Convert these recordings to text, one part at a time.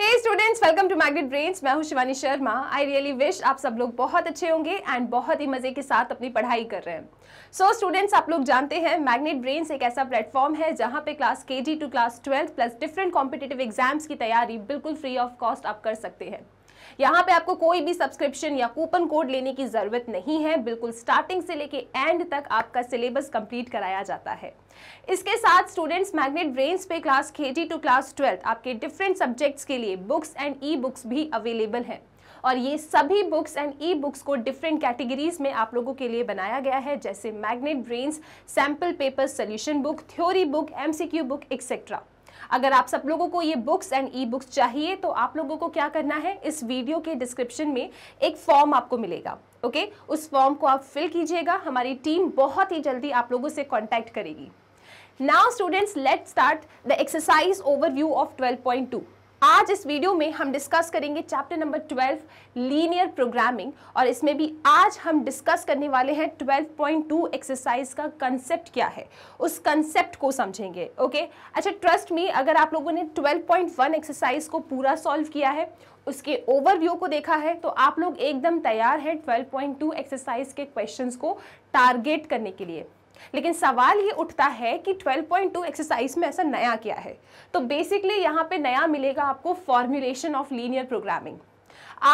Hey students welcome to Magnet Brains मैं हूं Shivani Sharma I really wish आप सब लोग बहुत अच्छे होंगे एंड बहुत ही मज़े के साथ अपनी पढ़ाई कर रहे हैं सो so, स्टूडेंट्स आप लोग जानते हैं मैग्नेट ब्रेन्स एक ऐसा प्लेटफॉर्म है जहां पे क्लास के जी to class twelfth plus different competitive exams की तैयारी बिल्कुल फ्री ऑफ कॉस्ट आप कर सकते हैं यहाँ पे आपको कोई भी सब्सक्रिप्शन या कूपन कोड लेने की ज़रूरत नहीं है बिल्कुल स्टार्टिंग से लेके एंड तक आपका सिलेबस कंप्लीट कराया जाता है इसके साथ स्टूडेंट्स मैग्नेट ब्रेन्स पे क्लास के जी टू क्लास ट्वेल्थ आपके डिफरेंट सब्जेक्ट्स के लिए बुक्स एंड ई बुक्स भी अवेलेबल हैं और ये सभी बुक्स एंड ई बुक्स को डिफरेंट कैटेगरीज में आप लोगों के लिए बनाया गया है जैसे Magnet Brains sample paper solution book theory book MCQ book etcetera अगर आप सब लोगों को ये बुक्स एंड ई बुक्स चाहिए तो आप लोगों को क्या करना है इस वीडियो के डिस्क्रिप्शन में एक फॉर्म आपको मिलेगा ओके okay? उस फॉर्म को आप फिल कीजिएगा हमारी टीम बहुत ही जल्दी आप लोगों से कॉन्टैक्ट करेगी now students let start the exercise overview of to आज इस वीडियो में हम डिस्कस करेंगे चैप्टर नंबर 12 लीनियर प्रोग्रामिंग और इसमें भी आज हम डिस्कस करने वाले हैं 12.2 एक्सरसाइज का कंसेप्ट क्या है उस कंसेप्ट को समझेंगे ओके अच्छा ट्रस्ट मी अगर आप लोगों ने 12.1 एक्सरसाइज को पूरा सॉल्व किया है उसके ओवरव्यू को देखा है तो आप लोग एकदम तैयार हैं 12.2 एक्सरसाइज के क्वेश्चंस को टारगेट करने के लिए लेकिन सवाल ये उठता है कि 12.2 एक्सरसाइज में ऐसा नया क्या है तो बेसिकली यहाँ पे नया मिलेगा आपको फॉर्मुलेशन ऑफ लीनियर प्रोग्रामिंग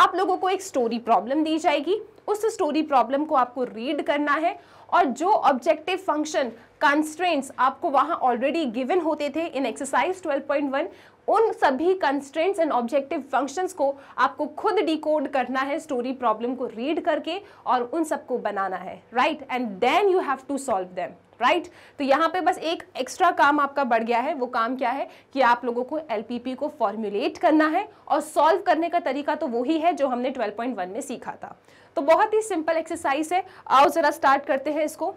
आप लोगों को एक स्टोरी प्रॉब्लम दी जाएगी उस स्टोरी प्रॉब्लम को आपको रीड करना है और जो ऑब्जेक्टिव फंक्शन कंस्ट्रेंट्स आपको वहाँ ऑलरेडी गिवन होते थे इन एक्सरसाइज 12.1 उन सभी कंस्ट्रेंट्स एंड ऑब्जेक्टिव फंक्शंस को आपको खुद डिकोड करना है स्टोरी प्रॉब्लम को रीड करके और उन सबको बनाना है right and then you have to solve them right तो यहाँ पे बस एक एक्स्ट्रा काम आपका बढ़ गया है वो काम क्या है कि आप लोगों को एलपीपी को फॉर्मुलेट करना है और सॉल्व करने का तरीका तो वही है जो हमने 12.1 में सीखा था तो बहुत ही सिंपल एक्सरसाइज है आओ ज़रा स्टार्ट करते हैं इसको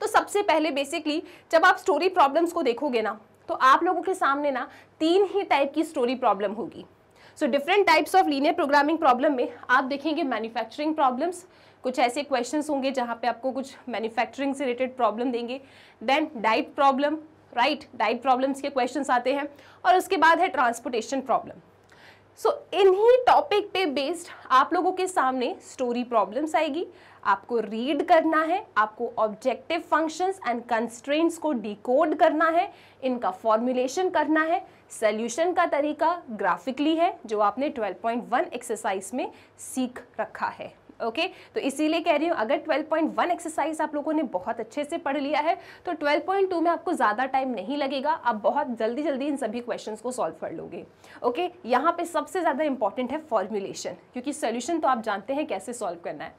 तो सबसे पहले बेसिकली जब आप स्टोरी प्रॉब्लम्स को देखोगे ना तो आप लोगों के सामने ना तीन ही टाइप की स्टोरी प्रॉब्लम होगी so different types of linear programming problem में आप देखेंगे मैन्युफैक्चरिंग प्रॉब्लम्स कुछ ऐसे क्वेश्चंस होंगे जहाँ पे आपको कुछ मैन्युफैक्चरिंग से रिलेटेड प्रॉब्लम देंगे then diet problem right diet problems के क्वेश्चन आते हैं और उसके बाद है ट्रांसपोर्टेशन प्रॉब्लम सो इन्हीं टॉपिक पे बेस्ड आप लोगों के सामने स्टोरी प्रॉब्लम्स आएगी आपको रीड करना है आपको ऑब्जेक्टिव फंक्शंस एंड कंस्ट्रेंट्स को डिकोड करना है इनका फॉर्मुलेशन करना है सल्यूशन का तरीका ग्राफिकली है जो आपने 12.1 एक्सरसाइज में सीख रखा है ओके okay? तो इसीलिए कह रही हूँ अगर 12.1 एक्सरसाइज आप लोगों ने बहुत अच्छे से पढ़ लिया है तो 12.2 में आपको ज़्यादा टाइम नहीं लगेगा आप बहुत जल्दी जल्दी इन सभी क्वेश्चन को सॉल्व कर लोगे ओके okay? यहाँ पे सबसे ज़्यादा इंपॉर्टेंट है फॉर्मुलेशन क्योंकि सोल्यूशन तो आप जानते हैं कैसे सॉल्व करना है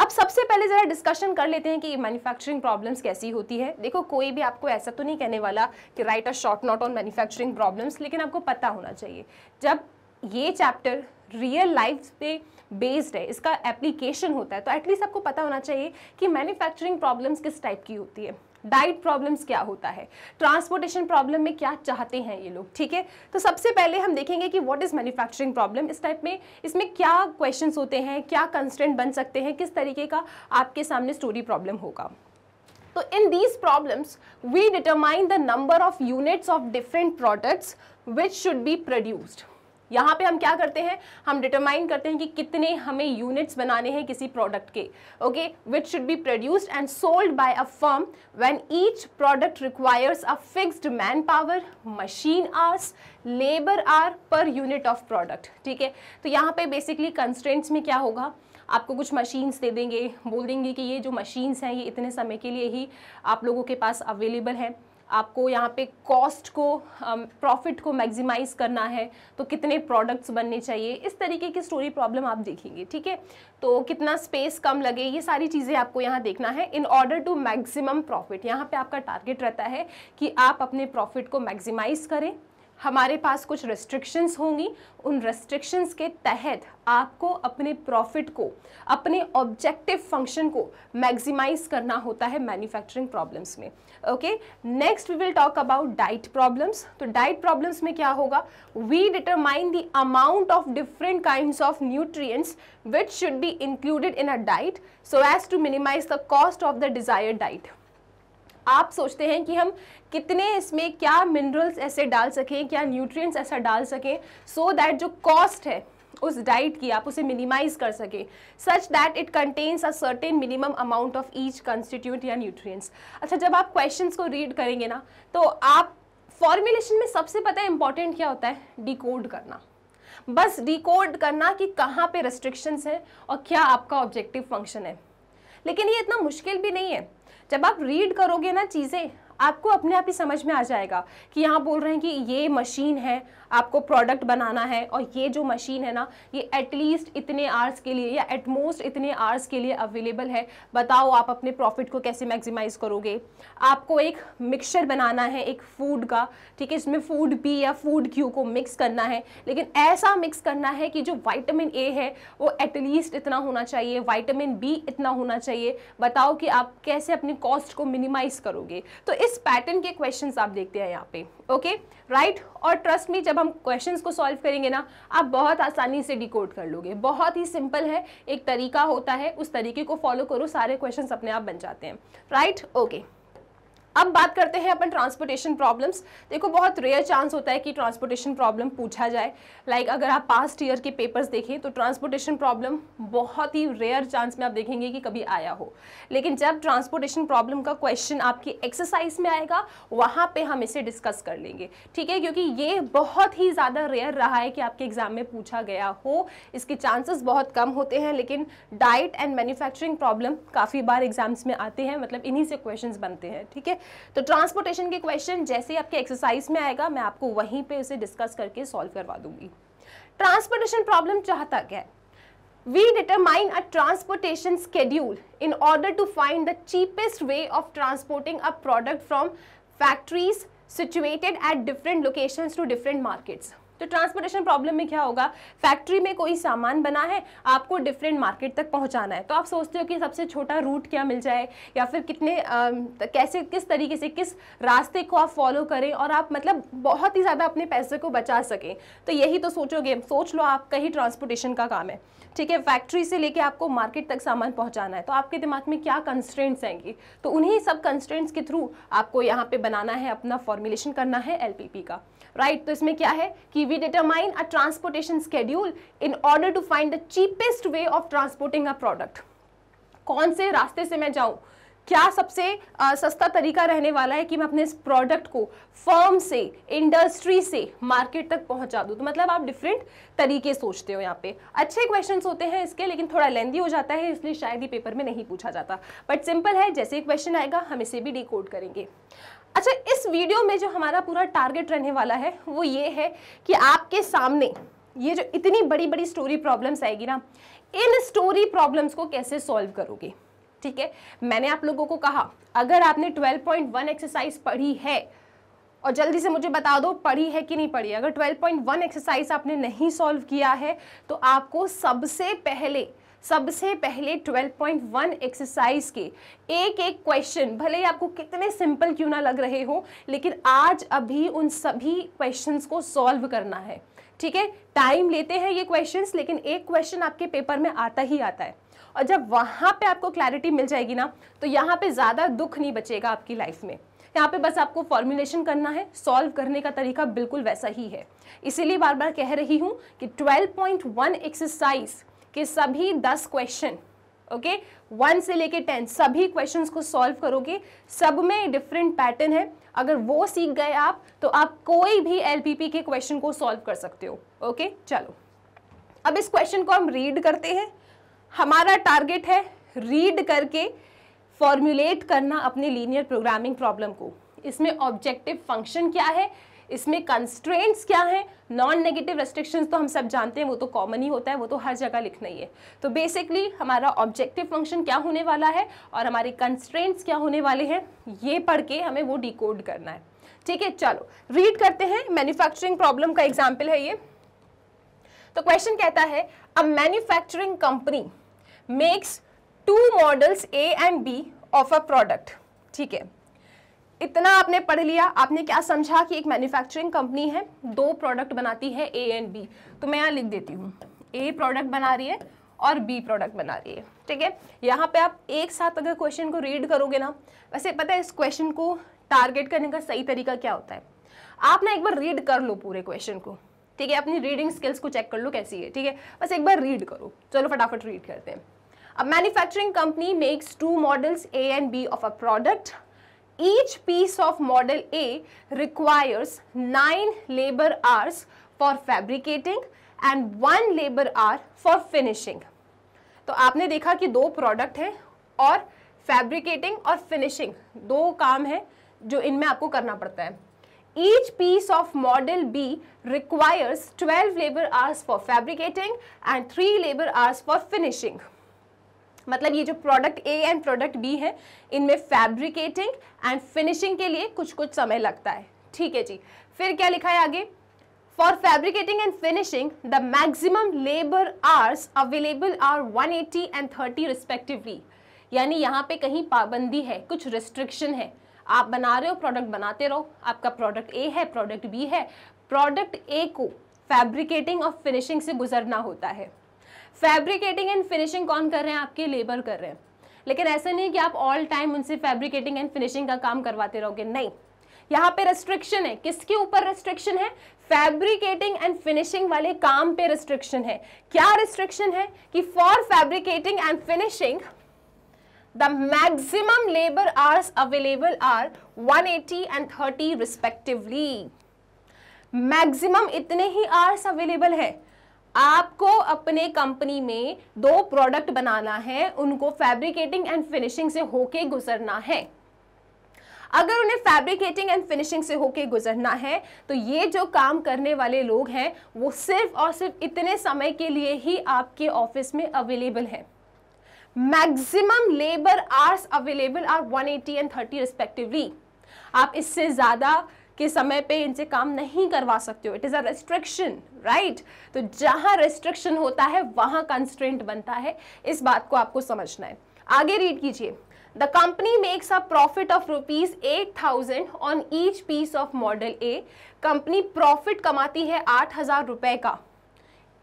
अब सबसे पहले ज़रा डिस्कशन कर लेते हैं कि मैन्युफैक्चरिंग प्रॉब्लम्स कैसी होती है देखो कोई भी आपको ऐसा तो नहीं कहने वाला कि right a short note on manufacturing problems लेकिन आपको पता होना चाहिए जब ये चैप्टर रियल लाइफ पे बेस्ड है इसका एप्लीकेशन होता है तो एटलीस्ट आपको पता होना चाहिए कि मैन्युफैक्चरिंग प्रॉब्लम्स किस टाइप की होती है डाइट प्रॉब्लम्स क्या होता है ट्रांसपोर्टेशन प्रॉब्लम में क्या चाहते हैं ये लोग ठीक है तो सबसे पहले हम देखेंगे कि व्हाट इज़ मैन्युफैक्चरिंग प्रॉब्लम इस टाइप में इसमें क्या क्वेश्चन होते हैं क्या कंस्टेंट बन सकते हैं किस तरीके का आपके सामने स्टोरी प्रॉब्लम होगा तो in these problems we determine the number of units of different products which should be produced यहाँ पे हम क्या करते हैं हम डिटरमाइन करते हैं कि कितने हमें यूनिट्स बनाने हैं किसी प्रोडक्ट के okay which should be produced and sold by a firm when each product requires a fixed man power machine hours labour hour per unit of product ठीक है तो यहाँ पे बेसिकली कंस्टेंट्स में क्या होगा आपको कुछ मशीन्स दे देंगे बोल देंगे कि ये जो मशीन्स हैं ये इतने समय के लिए ही आप लोगों के पास अवेलेबल हैं आपको यहाँ पे कॉस्ट को प्रॉफिट um, को मैक्सिमाइज करना है तो कितने प्रोडक्ट्स बनने चाहिए इस तरीके की स्टोरी प्रॉब्लम आप देखेंगे ठीक है तो कितना स्पेस कम लगे ये सारी चीज़ें आपको यहाँ देखना है in order to maximum profit यहाँ पे आपका टारगेट रहता है कि आप अपने प्रॉफिट को मैक्सिमाइज करें हमारे पास कुछ रेस्ट्रिक्शंस होंगी उन रेस्ट्रिक्शंस के तहत आपको अपने प्रॉफिट को अपने ऑब्जेक्टिव फंक्शन को मैक्सिमाइज करना होता है मैन्युफैक्चरिंग प्रॉब्लम्स में okay next we will talk about diet problems तो डाइट प्रॉब्लम्स में क्या होगा we determine the amount of different kind of nutrient which should be included in a diet so as to minimize the cost of the desire diet आप सोचते हैं कि हम कितने इसमें क्या मिनरल्स ऐसे डाल सकें क्या न्यूट्रिएंट्स ऐसा डाल सकें सो so दैट जो कॉस्ट है उस डाइट की आप उसे मिनिमाइज कर सकें such that it contains a certain minimum amount of each constitute या न्यूट्रिएंट्स अच्छा जब आप क्वेश्चंस को रीड करेंगे ना तो आप फॉर्मुलेशन में सबसे पता है इंपॉर्टेंट क्या होता है डिकोड करना बस डिकोड करना कि कहाँ पे रेस्ट्रिक्शंस हैं और क्या आपका ऑब्जेक्टिव फंक्शन है लेकिन ये इतना मुश्किल भी नहीं है जब आप रीड करोगे ना चीज़ें आपको अपने आप ही समझ में आ जाएगा कि यहाँ बोल रहे हैं कि ये मशीन है आपको प्रोडक्ट बनाना है और ये जो मशीन है ना ये एटलीस्ट इतने आर्स के लिए या एटमोस्ट इतने आर्स के लिए अवेलेबल है बताओ आप अपने प्रॉफिट को कैसे मैक्सिमाइज़ करोगे आपको एक मिक्सचर बनाना है एक फूड का ठीक है इसमें फूड बी या फूड क्यू को मिक्स करना है लेकिन ऐसा मिक्स करना है कि जो वाइटामिन ए है वो एटलीस्ट इतना होना चाहिए वाइटामिन बी इतना होना चाहिए बताओ कि आप कैसे अपनी कॉस्ट को मिनिमाइज़ करोगे तो इस पैटर्न के क्वेश्चन आप देखते हैं यहाँ पे ओके राइट और ट्रस्ट में जब हम क्वेश्चन को सॉल्व करेंगे ना आप बहुत आसानी से डिकोड कर लोगे बहुत ही सिंपल है एक तरीका होता है उस तरीके को फॉलो करो सारे क्वेश्चन अपने आप बन जाते हैं राइट ओके अब बात करते हैं अपन ट्रांसपोर्टेशन प्रॉब्लम्स देखो बहुत रेयर चांस होता है कि ट्रांसपोर्टेशन प्रॉब्लम पूछा जाए लाइक like अगर आप पास्ट ईयर के पेपर्स देखें तो ट्रांसपोर्टेशन प्रॉब्लम बहुत ही रेयर चांस में आप देखेंगे कि कभी आया हो लेकिन जब ट्रांसपोर्टेशन प्रॉब्लम का क्वेश्चन आपकी एक्सरसाइज में आएगा वहाँ पर हम इसे डिस्कस कर लेंगे ठीक है क्योंकि ये बहुत ही ज़्यादा रेयर रहा है कि आपके एग्ज़ाम में पूछा गया हो इसके चांसेस बहुत कम होते हैं लेकिन डाइट एंड मैन्युफैक्चरिंग प्रॉब्लम काफ़ी बार एग्ज़ाम्स में आते हैं मतलब इन्हीं से क्वेश्चन बनते हैं ठीक है तो ट्रांसपोर्टेशन के क्वेश्चन जैसे ही आपके एक्सरसाइज में आएगा मैं आपको वहीं पे उसे डिस्कस करके सॉल्व करवा दूंगी ट्रांसपोर्टेशन प्रॉब्लम चाहता क्या we determine a transportation schedule in order to find the cheapest way of transporting a product from factories situated at different location to different markets तो ट्रांसपोर्टेशन प्रॉब्लम में क्या होगा factory में कोई सामान बना है आपको डिफरेंट मार्केट तक पहुंचाना है तो आप सोचते हो कि सबसे छोटा रूट क्या मिल जाए या फिर कितने आ, कैसे किस तरीके से किस रास्ते को आप फॉलो करें और आप मतलब बहुत ही ज़्यादा अपने पैसे को बचा सकें तो यही तो सोचोगे सोच लो आपका ही ट्रांसपोर्टेशन का काम है ठीक है फैक्ट्री से लेके आपको मार्केट तक सामान पहुंचाना है तो आपके दिमाग में क्या कंस्ट्रेंट्स आएंगी तो उन्हीं सब कंस्ट्रेंट्स के थ्रू आपको यहाँ पे बनाना है अपना फॉर्मुलेशन करना है एलपीपी का राइट तो इसमें क्या है कि we determine a transportation schedule in order to find the cheapest way of transporting a product कौन से रास्ते से मैं जाऊँ क्या सबसे आ, सस्ता तरीका रहने वाला है कि मैं अपने इस प्रोडक्ट को फर्म से इंडस्ट्री से मार्केट तक पहुंचा दूं तो मतलब आप डिफरेंट तरीके सोचते हो यहाँ पे अच्छे क्वेश्चंस होते हैं इसके लेकिन थोड़ा लेंदी हो जाता है इसलिए शायद ही पेपर में नहीं पूछा जाता बट सिंपल है जैसे क्वेश्चन आएगा हम इसे भी डी करेंगे अच्छा इस वीडियो में जो हमारा पूरा टारगेट रहने वाला है वो ये है कि आपके सामने ये जो इतनी बड़ी बड़ी स्टोरी प्रॉब्लम्स आएगी ना इन स्टोरी प्रॉब्लम्स को कैसे सॉल्व करोगे ठीक है मैंने आप लोगों को कहा अगर आपने 12.1 एक्सरसाइज पढ़ी है और जल्दी से मुझे बता दो पढ़ी है कि नहीं पढ़ी अगर 12.1 एक्सरसाइज आपने नहीं सॉल्व किया है तो आपको सबसे पहले सबसे पहले 12.1 एक्सरसाइज के एक एक क्वेश्चन भले ही आपको कितने सिंपल क्यों ना लग रहे हो लेकिन आज अभी उन सभी क्वेश्चंस को सॉल्व करना है ठीक है टाइम लेते हैं ये क्वेश्चंस लेकिन एक क्वेश्चन आपके पेपर में आता ही आता है और जब वहाँ पे आपको क्लैरिटी मिल जाएगी ना तो यहाँ पे ज़्यादा दुख नहीं बचेगा आपकी लाइफ में यहाँ पे बस आपको फॉर्मुलेशन करना है सॉल्व करने का तरीका बिल्कुल वैसा ही है इसीलिए बार बार कह रही हूँ कि 12.1 एक्सरसाइज कि सभी दस क्वेश्चन ओके वन से लेके टेन सभी क्वेश्चंस को सॉल्व करोगे सब में डिफरेंट पैटर्न है अगर वो सीख गए आप तो आप कोई भी एलपीपी के क्वेश्चन को सॉल्व कर सकते हो ओके okay? चलो अब इस क्वेश्चन को हम रीड करते हैं हमारा टारगेट है रीड करके फॉर्मुलेट करना अपने लीनियर प्रोग्रामिंग प्रॉब्लम को इसमें ऑब्जेक्टिव फंक्शन क्या है इसमें कंस्ट्रेंट्स क्या हैं नॉन नेगेटिव रेस्ट्रिक्शंस तो हम सब जानते हैं वो तो कॉमन ही होता है वो तो हर जगह लिखना ही है तो बेसिकली हमारा ऑब्जेक्टिव फंक्शन क्या होने वाला है और हमारे कंस्ट्रेंट्स क्या होने वाले हैं ये पढ़ के हमें वो डिकोड करना है ठीक है चलो रीड करते हैं मैन्युफैक्चरिंग प्रॉब्लम का एग्जाम्पल है ये तो क्वेश्चन कहता है a manufacturing company makes two models A and B of a product ठीक है इतना आपने पढ़ लिया आपने क्या समझा कि एक मैन्युफैक्चरिंग कंपनी है दो प्रोडक्ट बनाती है ए एंड बी तो मैं यहाँ लिख देती हूँ ए प्रोडक्ट बना रही है और बी प्रोडक्ट बना रही है ठीक है यहाँ पे आप एक साथ अगर क्वेश्चन को रीड करोगे ना वैसे पता है इस क्वेश्चन को टारगेट करने का सही तरीका क्या होता है आप ना एक बार रीड कर लो पूरे क्वेश्चन को ठीक है अपनी रीडिंग स्किल्स को चेक कर लो कैसी है ठीक है बस एक बार रीड करो चलो फटाफट रीड करते हैं अब manufacturing company makes two models A and B of a product each piece of model A requires 9 labor hours for fabricating and 1 labor hour for finishing. तो आपने देखा कि दो प्रोडक्ट हैं और फैब्रिकेटिंग और फिनिशिंग दो काम हैं जो इनमें आपको करना पड़ता है each piece of model B requires 12 labor hours for fabricating and 3 labor hours for finishing. मतलब ये जो product A and product B है इनमें फैब्रिकेटिंग एंड फिनिशिंग के लिए कुछ कुछ समय लगता है ठीक है जी फिर क्या लिखा है आगे for fabricating and finishing the maximum labour hours available are 180 and thirty respectively यानी यहाँ पे कहीं पाबंदी है कुछ रिस्ट्रिक्शन है आप बना रहे हो प्रोडक्ट बनाते रहो आपका प्रोडक्ट ए है प्रोडक्ट बी है प्रोडक्ट ए को फैब्रिकेटिंग और फिनिशिंग से गुजरना होता है फैब्रिकेटिंग एंड फिनिशिंग कौन कर रहे हैं आपके लेबर कर रहे हैं लेकिन ऐसा नहीं कि आप ऑल टाइम उनसे फैब्रिकेटिंग एंड फिनिशिंग का काम करवाते रहोगे नहीं यहाँ पे रेस्ट्रिक्शन है किसके ऊपर रेस्ट्रिक्शन है फैब्रिकेटिंग एंड फिनिशिंग वाले काम पे रेस्ट्रिक्शन है क्या रेस्ट्रिक्शन है कि for fabricating and finishing maximum labour hours available are one 180 and thirty respectively maximum इतने ही आर्स अवेलेबल है आपको अपने कंपनी में दो प्रोडक्ट बनाना है उनको फैब्रिकेटिंग एंड फिनिशिंग से होके गुजरना है अगर उन्हें फैब्रिकेटिंग एंड फिनिशिंग से होके गुजरना है तो ये जो काम करने वाले लोग हैं वो सिर्फ और सिर्फ इतने समय के लिए ही आपके ऑफिस में अवेलेबल हैं maximum labour hours available are 180 and 30 respectively आप इससे ज़्यादा कि समय पे इनसे काम नहीं करवा सकते हो it is a restriction right तो जहाँ रेस्ट्रिक्शन होता है वहाँ कंस्ट्रेंट बनता है इस बात को आपको समझना है आगे रीड कीजिए the company makes a profit of rupees eight thousand on each piece of model A company profit कमाती है आठ हजार रुपए का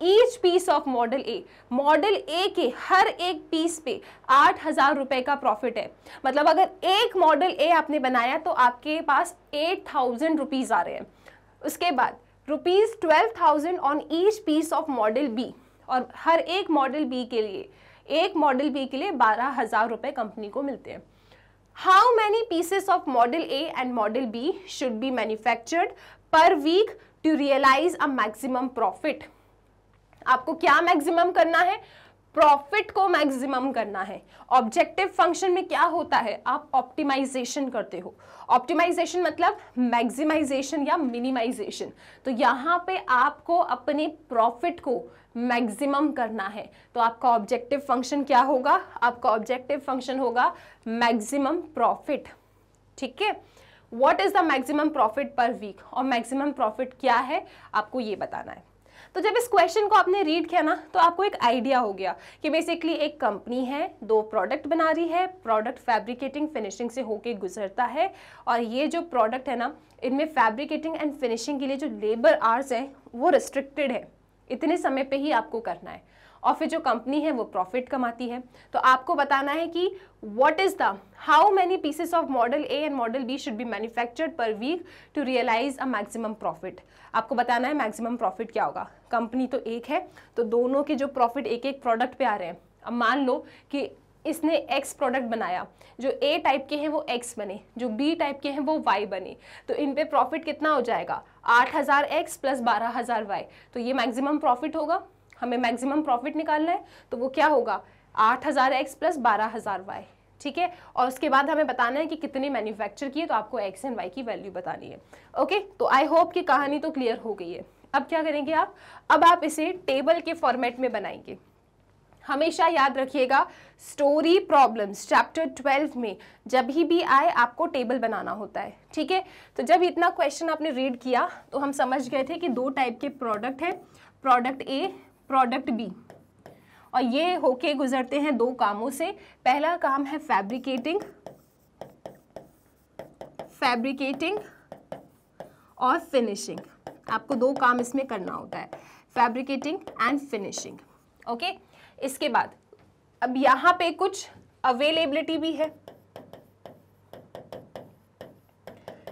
each piece of model A model A के हर एक पीस पे आठ हज़ार रुपए का प्रॉफिट है मतलब अगर एक मॉडल ए आपने बनाया तो आपके पास एट थाउजेंड रुपीज़ आ रहे हैं उसके बाद rupees twelve thousand on each piece of model B और हर एक मॉडल बी के लिए एक मॉडल बी के लिए बारह हज़ार रुपए कंपनी को मिलते हैं how many pieces of model A and model B should be manufactured per week to realize a maximum profit आपको क्या मैक्सिमम करना है प्रॉफिट को मैक्सिमम करना है ऑब्जेक्टिव फंक्शन में क्या होता है आप ऑप्टिमाइजेशन करते हो ऑप्टिमाइजेशन मतलब मैक्सिमाइजेशन या मिनिमाइजेशन तो यहाँ पे आपको अपने प्रॉफिट को मैक्सिमम करना है तो आपका ऑब्जेक्टिव फंक्शन क्या होगा आपका ऑब्जेक्टिव फंक्शन होगा मैक्सिमम प्रॉफिट ठीक है what is the maximum profit per week और मैक्सिमम प्रॉफिट क्या है आपको ये बताना है तो जब इस क्वेश्चन को आपने रीड किया ना तो आपको एक आइडिया हो गया कि बेसिकली एक कंपनी है दो प्रोडक्ट बना रही है प्रोडक्ट फैब्रिकेटिंग फिनिशिंग से होके गुजरता है और ये जो प्रोडक्ट है ना इनमें फैब्रिकेटिंग एंड फिनिशिंग के लिए जो लेबर आर्स हैं वो रिस्ट्रिक्टेड है इतने समय पर ही आपको करना है और फिर जो कंपनी है वो प्रॉफिट कमाती है तो आपको बताना है कि what is the how many pieces of model A and model B should be manufacture per week to realize a maximum profit आपको बताना है मैक्सिमम प्रॉफिट क्या होगा कंपनी तो एक है तो दोनों के जो प्रॉफिट एक एक प्रोडक्ट पे आ रहे हैं अब मान लो कि इसने एक्स प्रोडक्ट बनाया जो ए टाइप के हैं वो एक्स बने जो बी टाइप के हैं वो वाई बने तो इन पे प्रॉफिट कितना हो जाएगा आठ हजार एक्स प्लस बारह हजार वाई तो ये मैक्सिमम प्रॉफिट होगा हमें मैक्सिमम प्रॉफिट निकालना है तो वो क्या होगा आठ हज़ार एक्स प्लस बारह हज़ार वाई ठीक है और उसके बाद हमें बताना है कि कितने मैन्युफैक्चर किए तो आपको एक्स एंड वाई की वैल्यू बतानी है ओके तो आई होप कि कहानी तो क्लियर हो गई है अब क्या करेंगे आप अब आप इसे टेबल के फॉर्मेट में बनाएंगे हमेशा याद रखिएगा स्टोरी प्रॉब्लम्स चैप्टर ट्वेल्व में जब ही भी आए आपको टेबल बनाना होता है ठीक है तो जब इतना क्वेश्चन आपने रीड किया तो हम समझ गए थे कि दो टाइप के प्रोडक्ट हैं प्रोडक्ट ए प्रोडक्ट बी और ये होके गुजरते हैं दो कामों से पहला काम है फैब्रिकेटिंग फैब्रिकेटिंग और फिनिशिंग आपको दो काम इसमें करना होता है फैब्रिकेटिंग एंड फिनिशिंग ओके इसके बाद अब यहां पे कुछ अवेलेबिलिटी भी है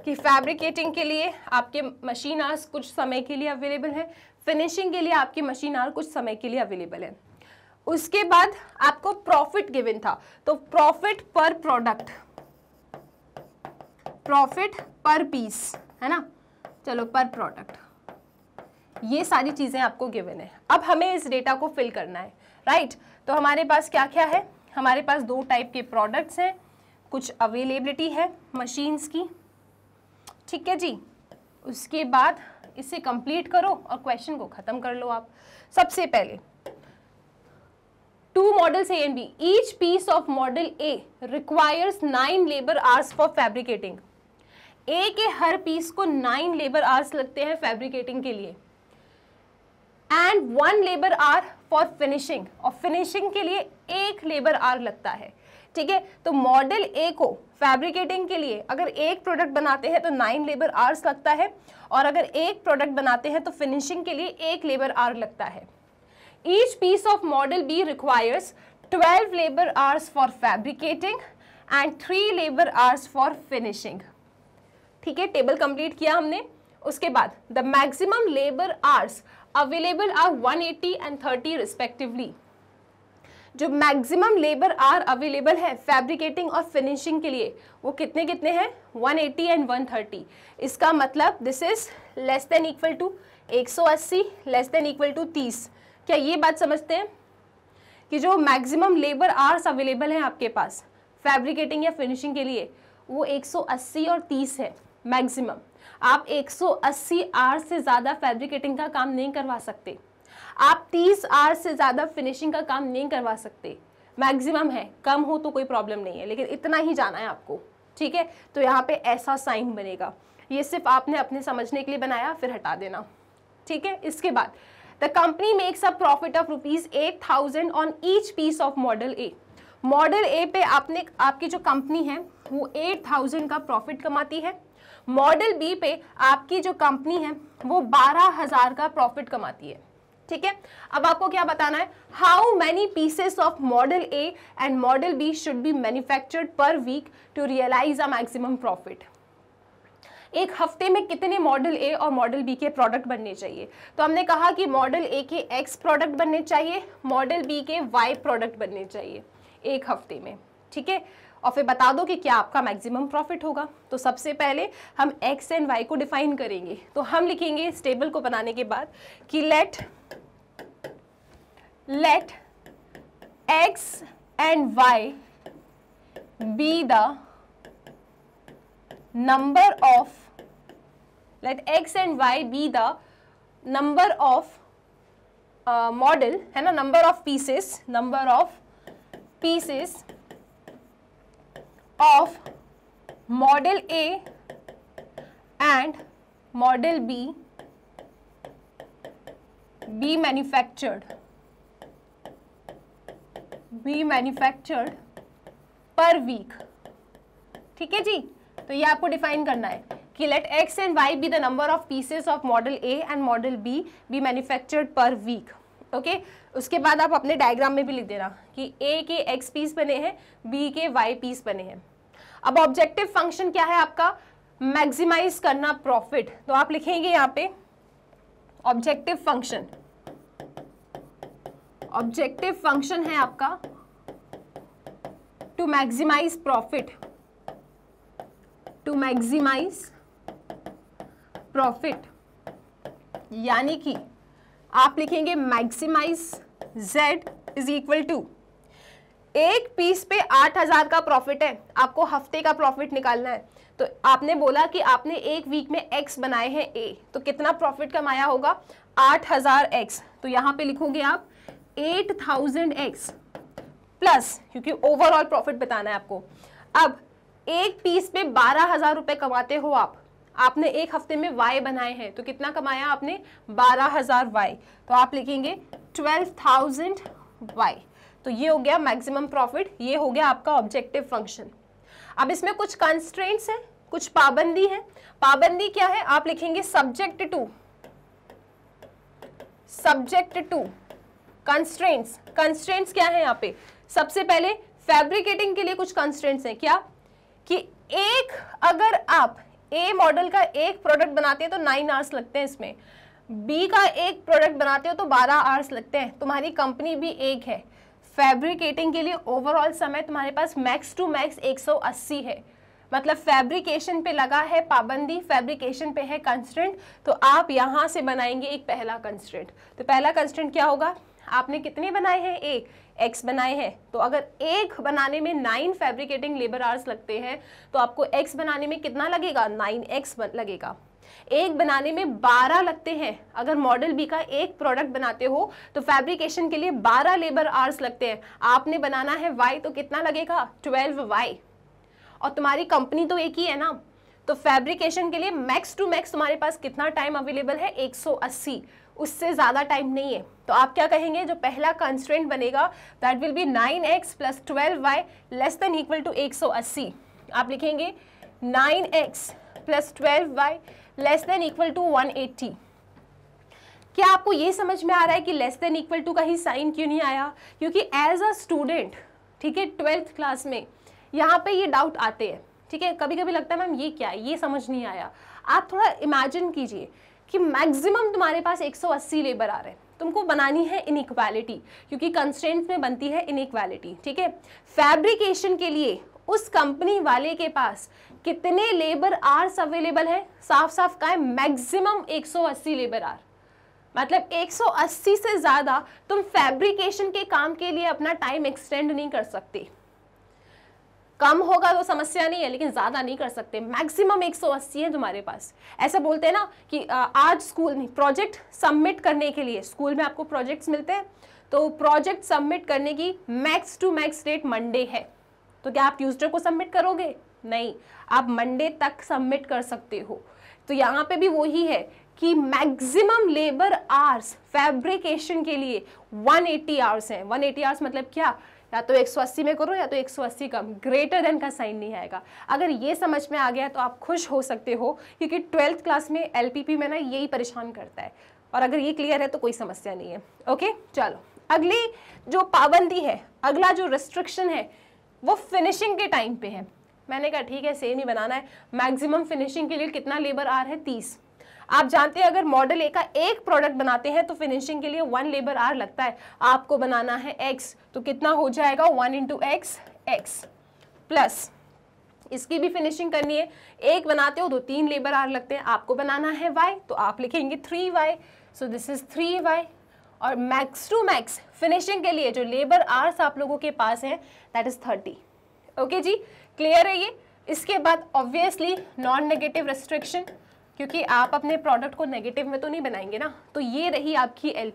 कि फैब्रिकेटिंग के लिए आपके मशीन आज कुछ समय के लिए अवेलेबल है फिनिशिंग के लिए आपकी मशीन और कुछ समय के लिए अवेलेबल है उसके बाद आपको प्रॉफिट गिवन था तो प्रॉफिट पर प्रोडक्ट प्रॉफिट पर पीस है ना चलो पर प्रोडक्ट ये सारी चीज़ें आपको गिवन है अब हमें इस डेटा को फिल करना है राइट right? तो हमारे पास क्या क्या है हमारे पास दो टाइप के प्रोडक्ट्स हैं कुछ अवेलेबिलिटी है मशीन्स की ठीक है जी उसके बाद इसे कंप्लीट करो और क्वेश्चन को ख़त्म कर लो आप सबसे पहले two models A and B each piece of model A requires nine labour hours for fabricating A के हर पीस को नाइन लेबर आर्स लगते हैं फैब्रिकेटिंग के लिए and one labour hour for finishing और फिनिशिंग के लिए एक लेबर आर लगता है ठीक है तो मॉडल ए को फैब्रिकेटिंग के लिए अगर एक प्रोडक्ट बनाते हैं तो नाइन लेबर आवर्स लगता है और अगर एक प्रोडक्ट बनाते हैं तो फिनिशिंग के लिए एक लेबर आवर लगता है each piece of model B requires twelve labour hours for fabricating and three labour hours for finishing ठीक है टेबल कंप्लीट किया हमने उसके बाद the maximum labour hours available are 180 and 30 respectively जो मैक्सिमम लेबर आर अवेलेबल है fabricating और finishing के लिए वो कितने कितने हैं 180 एंड 130 इसका मतलब this is less than equal to 180 less than equal to 30 क्या ये बात समझते हैं कि जो मैक्सिमम लेबर आर्स अवेलेबल हैं आपके पास फैब्रिकेटिंग या फिनिशिंग के लिए वो 180 और 30 है मैक्सिमम आप 180 आर से ज़्यादा फैब्रिकेटिंग का काम नहीं करवा सकते आप 30 आर से ज़्यादा फिनिशिंग का काम नहीं करवा सकते मैक्सिमम है कम हो तो कोई प्रॉब्लम नहीं है लेकिन इतना ही जाना है आपको ठीक है तो यहाँ पे ऐसा साइन बनेगा ये सिर्फ आपने अपने समझने के लिए बनाया फिर हटा देना ठीक है इसके बाद the company makes a profit of rupees eight thousand on each piece of model A model A पे आपने आपकी जो कंपनी है वो एट थाउजेंड का प्रॉफिट कमाती है मॉडल बी पे आपकी जो कंपनी है वो बारह हजार का प्रॉफिट कमाती है ठीक है अब आपको क्या बताना है how many pieces of model A and model B should be manufactured per week to realize a maximum profit एक हफ्ते में कितने मॉडल ए और मॉडल बी के प्रोडक्ट बनने चाहिए तो हमने कहा कि मॉडल ए के एक्स प्रोडक्ट बनने चाहिए मॉडल बी के वाई प्रोडक्ट बनने चाहिए एक हफ्ते में ठीक है और फिर बता दो कि क्या आपका मैक्सिमम प्रॉफिट होगा तो सबसे पहले हम एक्स एंड वाई को डिफाइन करेंगे तो हम लिखेंगे इस टेबल को बनाने के बाद कि let let x and y be the number of let x and y be the number of uh, model and a number of pieces number of pieces of model a and model b be manufactured B manufactured per week ठीक है जी तो ये आपको define करना है कि let X and Y be the number of pieces of model A and model B be manufactured per week okay उसके बाद आप अपने डायग्राम में भी लिख देना कि ए के एक्स पीस बने हैं बी के वाई पीस बने हैं अब ऑब्जेक्टिव फंक्शन क्या है आपका मैक्सिमाइज करना प्रॉफिट तो आप लिखेंगे यहाँ पे ऑब्जेक्टिव फंक्शन ऑब्जेक्टिव फंक्शन है आपका to maximize profit to maximize profit यानी कि आप लिखेंगे maximize z is equal to एक पीस पे आठ हज़ार का प्रॉफिट है आपको हफ्ते का प्रॉफिट निकालना है तो आपने बोला कि आपने एक वीक में एक्स बनाए हैं ए तो कितना प्रॉफिट कमाया होगा आठ हज़ार एक्स तो यहां पे लिखोगे आप एट थाउजेंड एक्स प्लस क्योंकि ओवरऑल प्रॉफिट बताना है आपको अब एक पीस पे बारह हजार रुपए कमाते हो आप आपने एक हफ्ते में वाई बनाए हैं तो कितना कमाया आपने बारह हजार वाई तो आप लिखेंगे ट्वेल्व थाउजेंड वाई तो ये हो गया मैक्सिमम प्रॉफिट ये हो गया आपका ऑब्जेक्टिव फंक्शन अब इसमें कुछ कंस्ट्रेंट्स हैं कुछ पाबंदी है पाबंदी क्या है आप लिखेंगे subject to subject to constraints constraints क्या है यहाँ पे सबसे पहले फैब्रिकेटिंग के लिए कुछ कंस्ट्रेंट्स हैं क्या कि एक अगर आप ए मॉडल का एक प्रोडक्ट बनाते हैं तो नाइन आवर्स लगते हैं इसमें बी का एक प्रोडक्ट बनाते हो तो बारह आवर्स लगते हैं तुम्हारी कंपनी भी एक है फैब्रिकेटिंग के लिए ओवरऑल समय तुम्हारे पास मैक्स टू मैक्स 180 है मतलब फैब्रिकेशन पे लगा है पाबंदी फैब्रिकेशन पे है कंस्टेंट तो आप यहाँ से बनाएंगे एक पहला कंस्टेंट तो पहला कंस्टेंट क्या होगा आपने कितने बनाए हैं एक एक्स बनाए हैं तो अगर एक बनाने में नाइन फैब्रिकेटिंग लेबर आवर्स लगते हैं तो आपको एक्स बनाने में कितना लगेगा नाइन एक्स लगेगा एक बनाने में बारह लगते हैं अगर मॉडल बी का एक प्रोडक्ट बनाते हो तो फैब्रिकेशन के लिए बारह लेबर आवर्स लगते हैं आपने बनाना है वाई तो कितना लगेगा ट्वेल्व वाई और तुम्हारी कंपनी तो एक ही है ना तो फैब्रिकेशन के लिए मैक्स टू मैक्स तुम्हारे पास कितना टाइम अवेलेबल है 180 उससे ज़्यादा टाइम नहीं है तो आप क्या कहेंगे जो पहला कंस्ट्रेंट बनेगा that will be nine X plus twelve Y less than equal to एक सौ अस्सी आप लिखेंगे nine X plus twelve Y less than equal to one eighty क्या आपको ये समझ में आ रहा है कि लेस देन इक्वल टू का ही साइन क्यों नहीं आया क्योंकि एज अ स्टूडेंट ठीक है ट्वेल्थ क्लास में यहाँ पे ये डाउट आते हैं ठीक है कभी कभी लगता है मैम ये क्या है ये समझ नहीं आया आप थोड़ा इमेजिन कीजिए कि मैक्सिमम तुम्हारे पास 180 लेबर आ रहे हैं तुमको बनानी है इनइक्वालिटी क्योंकि कंस्टेंट्स में बनती है इनइक्वालिटी ठीक है फैब्रिकेशन के लिए उस कंपनी वाले के पास कितने लेबर आर्स अवेलेबल है साफ साफ का है मैक्सिमम 180 लेबर आर मतलब 180 से ज़्यादा तुम फैब्रिकेशन के काम के लिए अपना टाइम एक्सटेंड नहीं कर सकते कम होगा तो समस्या नहीं है लेकिन ज़्यादा नहीं कर सकते मैक्सिमम 180 है तुम्हारे पास ऐसा बोलते हैं ना कि आज स्कूल नहीं प्रोजेक्ट सबमिट करने के लिए स्कूल में आपको प्रोजेक्ट्स मिलते हैं तो प्रोजेक्ट सबमिट करने की max to max date Monday है तो क्या आप ट्यूजडे को सबमिट करोगे नहीं आप मंडे तक सबमिट कर सकते हो तो यहाँ पे भी वही है कि मैक्सिमम लेबर आवर्स फैब्रिकेशन के लिए 180 आवर्स हैं 180 आवर्स मतलब क्या या तो 180 में करो या तो 180 कम ग्रेटर देन का साइन नहीं आएगा अगर ये समझ में आ गया तो आप खुश हो सकते हो क्योंकि ट्वेल्थ क्लास में एल में ना यही परेशान करता है और अगर ये क्लियर है तो कोई समस्या नहीं है ओके चलो अगली जो पाबंदी है अगला जो रिस्ट्रिक्शन है वो फिनिशिंग के टाइम पे है मैंने कहा ठीक है सेम ही बनाना है मैक्सिमम फिनिशिंग के लिए कितना लेबर आ रहा है तीस आप जानते हैं अगर मॉडल ए का एक प्रोडक्ट बनाते हैं तो फिनिशिंग के लिए वन लेबर आर लगता है आपको बनाना है एक्स तो कितना हो जाएगा one into X X plus इसकी भी फिनिशिंग करनी है एक बनाते हो तो तीन लेबर आर लगते हैं आपको बनाना है वाई तो आप लिखेंगे three Y so this is three Y और मैक्स टू मैक्स फिनिशिंग के लिए जो लेबर आर्स आप लोगों के पास हैं दैट इज़ थर्टी ओके जी क्लियर है ये इसके बाद ऑब्वियसली नॉन नेगेटिव रेस्ट्रिक्शन क्योंकि आप अपने प्रोडक्ट को नेगेटिव में तो नहीं बनाएंगे ना तो ये रही आपकी एल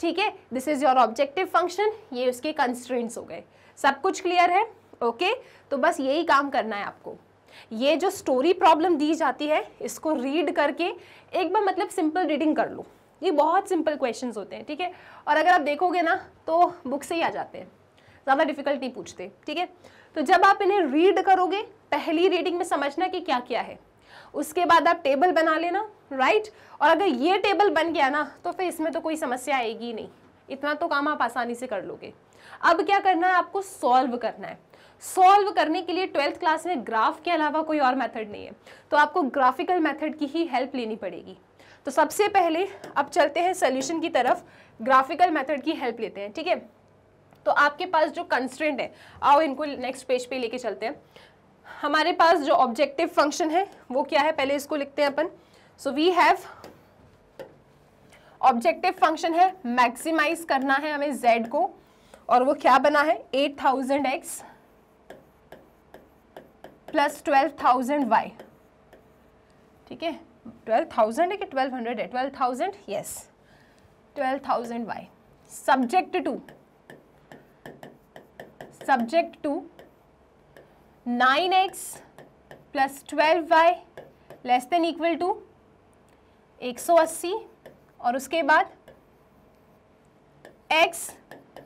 ठीक है this is your objective function ये उसके कंस्ट्रेंट्स हो गए सब कुछ क्लियर है ओके okay? तो बस यही काम करना है आपको ये जो स्टोरी प्रॉब्लम दी जाती है इसको रीड करके एक बार मतलब सिंपल रीडिंग कर लो ये बहुत सिंपल क्वेश्चन होते हैं ठीक है और अगर आप देखोगे ना तो बुक से ही आ जाते हैं ज़्यादा डिफिकल्ट नहीं पूछते ठीक है तो जब आप इन्हें रीड करोगे पहली रीडिंग में समझना कि क्या क्या है उसके बाद आप टेबल बना लेना राइट और अगर ये टेबल बन गया ना तो फिर इसमें तो कोई समस्या आएगी नहीं इतना तो काम आप आसानी से कर लोगे अब क्या करना है आपको सॉल्व करना है सॉल्व करने के लिए ट्वेल्थ क्लास में ग्राफ के अलावा कोई और मेथड नहीं है तो आपको ग्राफिकल मेथड की ही हेल्प लेनी पड़ेगी तो सबसे पहले अब चलते हैं सोल्यूशन की तरफ ग्राफिकल मेथड की हेल्प लेते हैं ठीक है तो आपके पास जो कंस्ट्रेंट है आओ इनको नेक्स्ट पेज पे लेके चलते हैं हमारे पास जो ऑब्जेक्टिव फंक्शन है वो क्या है पहले इसको लिखते हैं अपन so we have objective function है मैक्सिमाइज करना है हमें z को और वो क्या बना है eight thousand x plus twelve thousand Y ठीक है ट्वेल्व थाउजेंड है कि ट्वेल्व हंड्रेड है twelve thousand yes twelve thousand Y subject to subject to nine X plus twelve Y less than equal to एक सौ अस्सी और उसके बाद x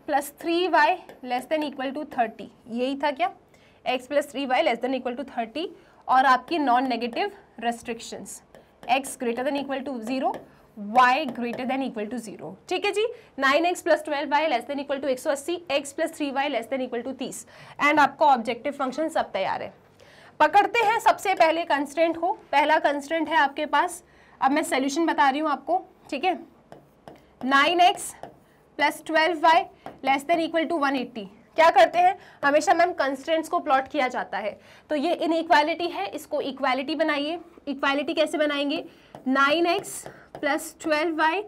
plus three Y less than equal to thirty यही था क्या x plus three Y less than equal to thirty और आपकी non negative restrictions x greater than equal to zero y greater than equal to zero ठीक है जी nine X plus twelve Y less than equal to एक सौ अस्सी X plus three Y less than equal to तीस and आपका objective function सब तैयार है पकड़ते हैं सबसे पहले कंस्टेंट हो पहला कंस्टेंट है आपके पास अब मैं सोल्यूशन बता रही हूँ आपको ठीक है nine X plus twelve Y less than equal to one eighty क्या करते हैं हमेशा मैम कंस्टेंट्स को प्लॉट किया जाता है तो ये इन इक्वालिटी है इसको इक्वालिटी बनाइए इक्वालिटी कैसे बनाएंगे nine X plus twelve Y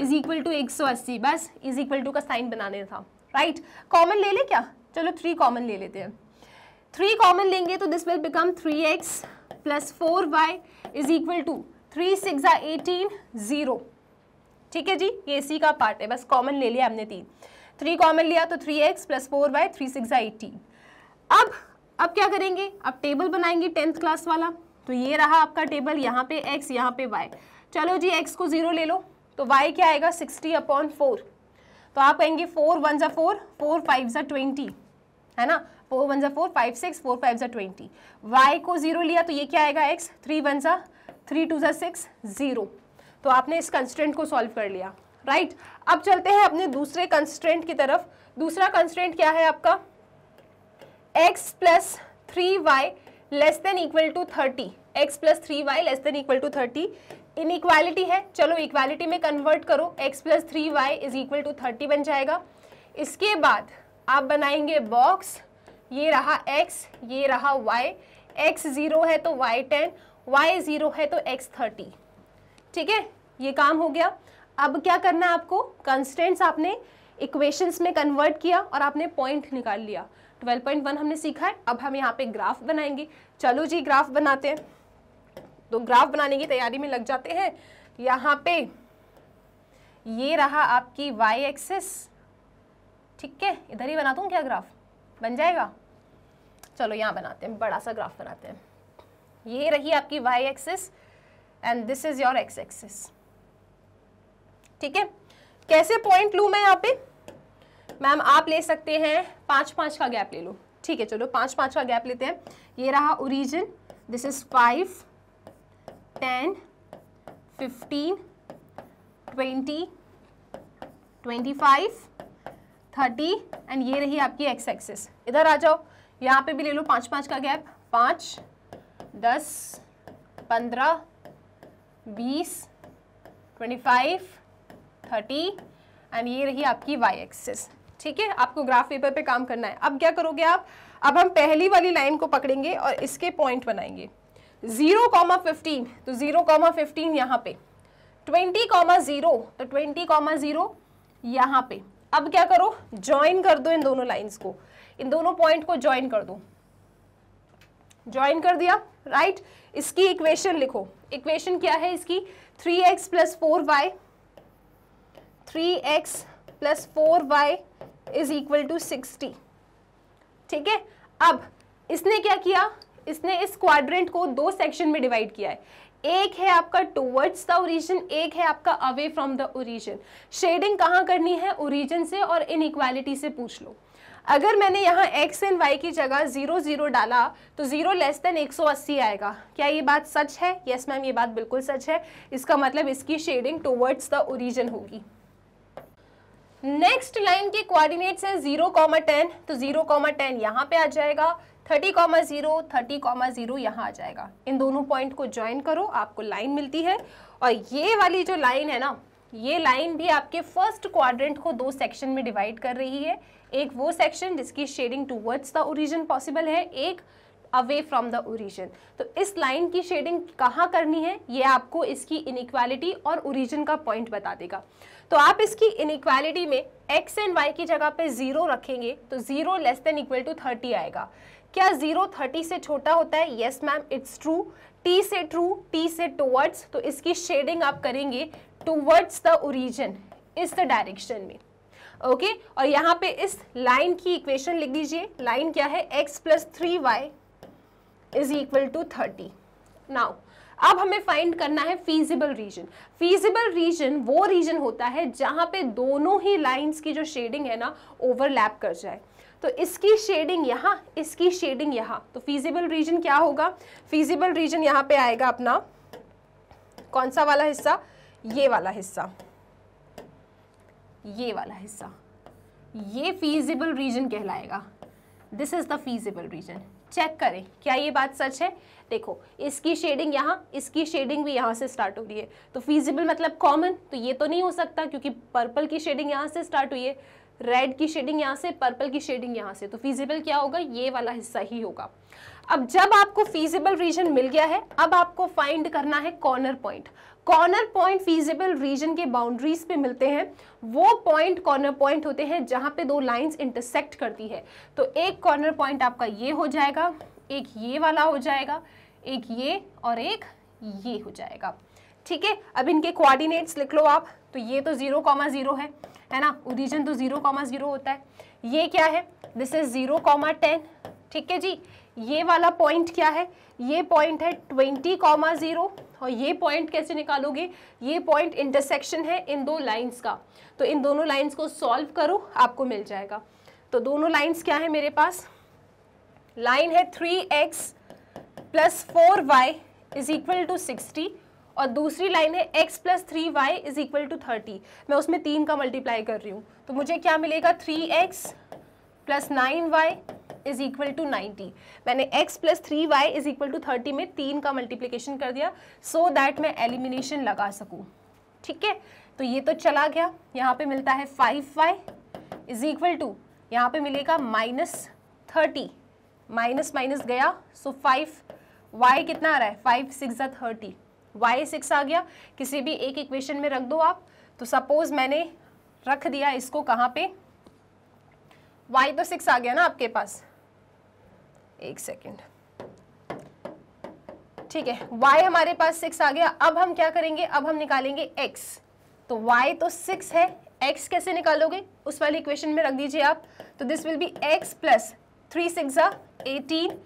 is equal to एक सौ अस्सी बस इज इक्वल टू का साइन बनाने था राइट right? कॉमन ले लें क्या चलो थ्री कॉमन ले लेते हैं थ्री कॉमन लेंगे तो this will become three x plus four Y is equal to three six eighteen zero ठीक है जी ये इसी का पार्ट है बस कॉमन ले लिया हमने तीन थ्री कॉमन लिया तो three x plus four Y three six eighteen अब अब क्या करेंगे अब टेबल बनाएंगे टेंथ क्लास वाला तो ये रहा आपका टेबल यहाँ पे एक्स यहाँ पे वाई चलो जी एक्स को ज़ीरो ले लो तो वाई क्या आएगा सिक्सटी अपॉन फोर तो आप कहेंगे फोर वन ज़ा फोर फोर फाइव ज़ा ट्वेंटी है ना फोर वन ज़ा four five six four five ज़ा ट्वेंटी वाई को ज़ीरो लिया तो ये क्या आएगा एक्स थ्री वन ज़ा थ्री टू ज़ा सिक्स ज़ीरो तो आपने इस कंस्टेंट को सॉल्व कर लिया राइट अब चलते हैं अपने दूसरे कंस्ट्रेंट की तरफ दूसरा कंस्ट्रेंट क्या है आपका x plus three Y less than equal to thirty X plus three Y less than equal to thirty inequality है चलो इक्वालिटी में कन्वर्ट करो X plus three Y is equal to thirty बन जाएगा इसके बाद आप बनाएंगे बॉक्स ये रहा x ये रहा y x ज़ीरो है तो y टेन y ज़ीरो है तो x थर्टी ठीक है ये काम हो गया अब क्या करना है आपको कंस्टेंट्स आपने इक्वेशंस में कन्वर्ट किया और आपने पॉइंट निकाल लिया 12.1 हमने सीखा है अब हम यहाँ पे ग्राफ बनाएंगे चलो जी ग्राफ बनाते हैं तो ग्राफ बनाने की तैयारी में लग जाते हैं यहाँ पे ये रहा आपकी y एक्सेस ठीक है इधर ही बना दूँ क्या ग्राफ बन जाएगा चलो यहाँ बनाते हैं बड़ा सा ग्राफ बनाते हैं ये रही आपकी y axis and this is your x axis ठीक है कैसे पॉइंट लू मैं यहाँ पे मैम आप ले सकते हैं पांच पांच का गैप ले लो ठीक है चलो पांच पांच का गैप लेते हैं ये रहा origin this is five ten fifteen twenty twenty five thirty and ये रही आपकी एक्स एक्सेस इधर आ जाओ यहाँ पे भी ले लो पांच पांच का गैप पांच दस पंद्रह बीस ट्वेंटी फाइव थर्टी एंड ये रही आपकी वाई एक्सिस ठीक है आपको ग्राफ पेपर पे काम करना है अब क्या करोगे आप अब हम पहली वाली लाइन को पकड़ेंगे और इसके पॉइंट बनाएंगे जीरो कॉमा फिफ्टीन तो जीरो कॉमा फिफ्टीन यहाँ पे ट्वेंटी कॉमा जीरो तो ट्वेंटी कॉमा जीरो यहाँ पे अब क्या करो ज्वाइन कर दो इन दोनों लाइन्स को इन दोनों पॉइंट को ज्वाइन कर दो ज्वाइन कर दिया राइट right? इसकी इक्वेशन लिखो इक्वेशन क्या है इसकी three x plus four Y three x plus four Y is equal to sixty ठीक है अब इसने क्या किया इसने इस क्वाड्रेंट को दो सेक्शन में डिवाइड किया है एक है आपका टूवर्ड्स द ओरिजिन एक है आपका away from the origin shading कहाँ करनी है ओरिजिन से और इक्वालिटी से पूछ लो अगर मैंने यहाँ x एंड y की जगह जीरो जीरो डाला तो जीरो लेस देन 180 आएगा क्या ये बात सच है यस yes, मैम ये बात बिल्कुल सच है इसका मतलब इसकी शेडिंग टूवर्ड्स द ओरिजिन होगी नेक्स्ट लाइन के कोऑर्डिनेट्स हैं जीरो कॉमा टेन तो जीरो कॉमा टेन यहाँ पे आ जाएगा thirty comma zero thirty comma zero यहाँ आ जाएगा इन दोनों पॉइंट को ज्वाइन करो आपको लाइन मिलती है और ये वाली जो लाइन है ना ये लाइन भी आपके फर्स्ट क्वाड्रेंट को दो सेक्शन में डिवाइड कर रही है एक वो सेक्शन जिसकी shading towards the origin possible है एक अवे फ्रॉम द ओरिजिन तो इस लाइन की शेडिंग कहाँ करनी है ये आपको इसकी इनिक्वालिटी और ओरिजिन का पॉइंट बता देगा तो आप इसकी इनक्वालिटी में एक्स एंड वाई की जगह पे ज़ीरो रखेंगे तो zero less than equal to thirty आएगा क्या ज़ीरो थर्टी से छोटा होता है येस मैम इट्स ट्रू टी से ट्रू टी से टूवर्ड्स तो इसकी शेडिंग आप करेंगे टूवर्ड्स द ओरिजिन इस द डायरेक्शन में ओके okay? और यहाँ पे इस लाइन की इक्वेशन लिख दीजिए लाइन क्या है x plus three Y is equal to thirty now अब हमें फाइंड करना है फीजिबल रीजन फीजिबल रीजन वो रीजन होता है जहां पे दोनों ही लाइंस की जो शेडिंग है ना ओवरलैप कर जाए तो इसकी शेडिंग यहां इसकी शेडिंग यहां तो फीजिबल रीजन क्या होगा फीजिबल रीजन यहां पे आएगा अपना कौन सा वाला हिस्सा ये वाला हिस्सा ये वाला हिस्सा ये फीजिबल रीजन कहलाएगा this is the feasible region check करें क्या ये बात सच है देखो इसकी शेडिंग यहाँ इसकी शेडिंग भी यहाँ से स्टार्ट हो रही है तो फीजिबल मतलब कॉमन तो ये तो नहीं हो सकता क्योंकि पर्पल की शेडिंग यहाँ से स्टार्ट हुई है रेड की शेडिंग यहाँ से पर्पल की शेडिंग यहाँ से तो फीजिबल क्या होगा ये वाला हिस्सा ही होगा अब जब आपको फीजिबल रीजन मिल गया है अब आपको फाइंड करना है corner point corner point feasible region के बाउंड्रीज पे मिलते हैं वो पॉइंट कॉर्नर पॉइंट होते हैं जहाँ पे दो लाइंस इंटरसेक्ट करती है तो एक कॉर्नर पॉइंट आपका ये हो जाएगा एक ये वाला हो जाएगा एक ये और एक ये हो जाएगा ठीक है अब इनके कोऑर्डिनेट्स लिख लो आप तो ये तो ज़ीरो कॉमा ज़ीरो है है ना रीजन तो ज़ीरो कॉमा ज़ीरो होता है ये क्या है this is zero comma ten ठीक है जी ये वाला पॉइंट क्या है ये पॉइंट है ट्वेंटी कॉमा ज़ीरो और ये पॉइंट कैसे निकालोगे ये पॉइंट इंटरसेक्शन है इन दो लाइंस का तो इन दोनों लाइंस को सॉल्व करो आपको मिल जाएगा तो दोनों लाइंस क्या है मेरे पास लाइन है three x plus four Y is equal to sixty और दूसरी लाइन है x plus three Y is equal to thirty मैं उसमें तीन का मल्टीप्लाई कर रही हूँ तो मुझे क्या मिलेगा three x plus nine y is equal to ninety मैंने x plus three Y is equal to thirty में तीन का मल्टीप्लीकेशन कर दिया सो so दैट मैं एलिमिनेशन लगा सकूँ ठीक है तो ये तो चला गया यहाँ पे मिलता है five y is equal to यहाँ पर मिलेगा माइनस थर्टी माइनस माइनस गया सो फाइव वाई कितना आ रहा है फाइव सिक्स या थर्टी वाई सिक्स आ गया किसी भी एक इक्वेशन में रख दो आप तो सपोज मैंने रख दिया इसको कहाँ पे y तो सिक्स आ गया ना आपके पास एक सेकेंड ठीक है y हमारे पास सिक्स आ गया अब हम क्या करेंगे अब हम निकालेंगे x तो y तो सिक्स है x कैसे निकालोगे उस वाली इक्वेशन में रख दीजिए आप तो this will be x plus three six eighteen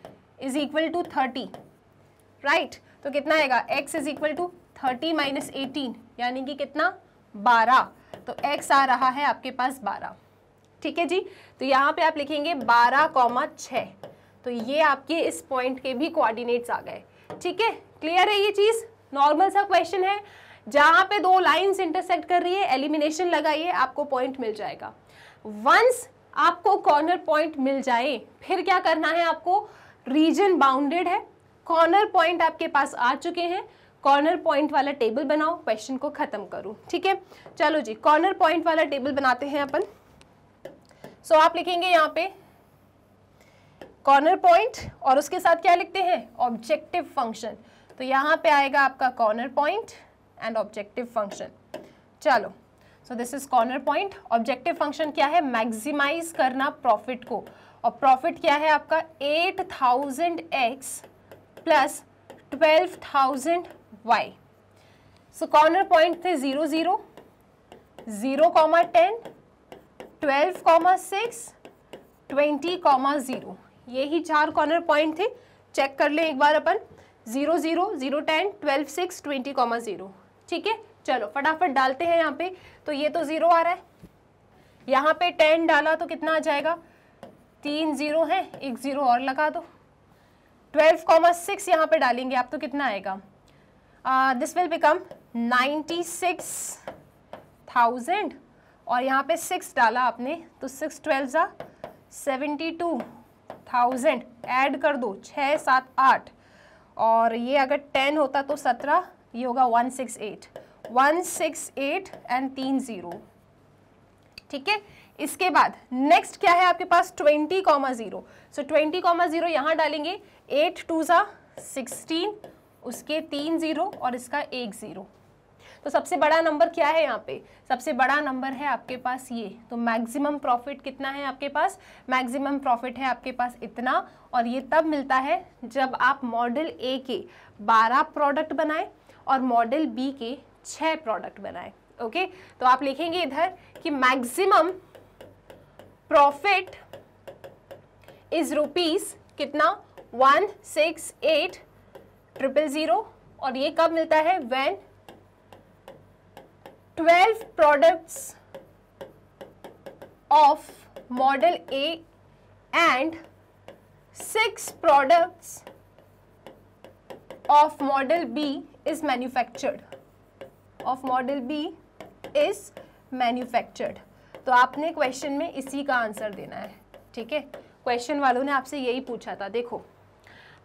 is equal to thirty right तो कितना आएगा x is equal to thirty minus eighteen यानी कि कितना बारह तो x आ रहा है आपके पास बारह ठीक है जी तो यहाँ पे आप लिखेंगे बारह कॉमा छः तो ये आपके इस पॉइंट के भी कोऑर्डिनेट्स आ गए ठीक है क्लियर है ये चीज़ नॉर्मल सा क्वेश्चन है जहां पे दो लाइंस इंटरसेक्ट कर रही है एलिमिनेशन लगाइए आपको पॉइंट मिल जाएगा वंस आपको कॉर्नर पॉइंट मिल जाए फिर क्या करना है आपको रीजन बाउंडेड है कॉर्नर पॉइंट आपके पास आ चुके हैं कॉर्नर पॉइंट वाला टेबल बनाओ क्वेश्चन को खत्म करूं ठीक है चलो जी कॉर्नर पॉइंट वाला टेबल बनाते हैं अपन सो so, आप लिखेंगे यहाँ पे कॉर्नर पॉइंट और उसके साथ क्या लिखते हैं ऑब्जेक्टिव फंक्शन तो यहाँ पे आएगा आपका corner point and objective function चलो so this is corner point objective function क्या है मैक्सिमाइज करना प्रॉफिट को और प्रॉफिट क्या है आपका eight thousand x plus twelve thousand y so corner point थे zero zero zero comma ten twelve comma six twenty comma zero ये ही चार कॉर्नर पॉइंट थे चेक कर लें एक बार अपन zero zero zero ten twelve six twenty comma zero ठीक है चलो फटाफट डालते हैं यहाँ पे तो ये तो ज़ीरो आ रहा है यहाँ पे टेन डाला तो कितना आ जाएगा तीन ज़ीरो है एक ज़ीरो और लगा दो ट्वेल्व कॉमा सिक्स यहाँ पर डालेंगे आप तो कितना आएगा this will become ninety six thousand और यहाँ पे सिक्स डाला आपने तो सिक्स ट्वेल्व ज़ा सेवेंटी टू थाउजेंड ऐड कर दो छः सात आठ और ये अगर टेन होता तो सत्रह ये होगा one six eight one six eight and तीन ज़ीरो ठीक है इसके बाद नेक्स्ट क्या है आपके पास twenty comma zero so twenty comma zero यहाँ डालेंगे एट टू ज़ा सिक्सटीन उसके तीन ज़ीरो और इसका एक ज़ीरो तो सबसे बड़ा नंबर क्या है यहाँ पे सबसे बड़ा नंबर है आपके पास ये तो मैक्सिमम प्रॉफिट कितना है आपके पास मैक्सिमम प्रॉफिट है आपके पास इतना और ये तब मिलता है जब आप मॉडल ए के बारह प्रोडक्ट बनाए और मॉडल बी के छह प्रोडक्ट बनाए ओके तो आप लिखेंगे इधर कि मैक्सिमम प्रॉफिट इज रुपीज़ कितना one six eight triple zero और ये कब मिलता है when twelve products of model A and six products of model B is manufactured of model B is manufactured तो आपने क्वेश्चन में इसी का आंसर देना है ठीक है क्वेश्चन वालों ने आपसे यही पूछा था देखो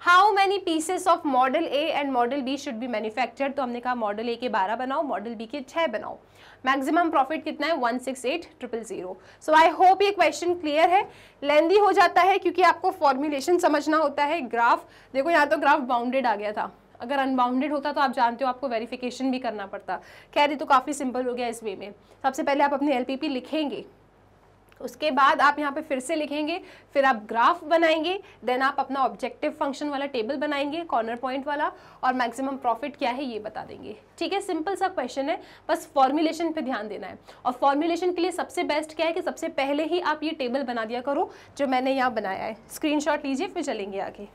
how many pieces of model A and model B should be manufactured तो हमने कहा मॉडल ए के बारह बनाओ मॉडल बी के छः बनाओ मैक्सिमम प्रॉफिट कितना है one six eight triple zero so I hope ये क्वेश्चन क्लियर है लेंदी हो जाता है क्योंकि आपको फॉर्मुलेशन समझना होता है ग्राफ देखो यहाँ तो ग्राफ बाउंडेड आ गया था अगर अनबाउंडेड होता तो आप जानते हो आपको वेरिफिकेशन भी करना पड़ता खैर ये तो काफ़ी सिंपल हो गया इस वे में सबसे पहले आप अपने एल लिखेंगे उसके बाद आप यहाँ पे फिर से लिखेंगे फिर आप ग्राफ बनाएंगे देन आप अपना ऑब्जेक्टिव फंक्शन वाला टेबल बनाएंगे कॉर्नर पॉइंट वाला और मैक्सिमम प्रॉफिट क्या है ये बता देंगे ठीक है सिंपल सा क्वेश्चन है बस फॉर्मुलेशन पे ध्यान देना है और फॉर्मुलेशन के लिए सबसे बेस्ट क्या है कि सबसे पहले ही आप ये टेबल बना दिया करो जो मैंने यहाँ बनाया है स्क्रीन लीजिए फिर चलेंगे आगे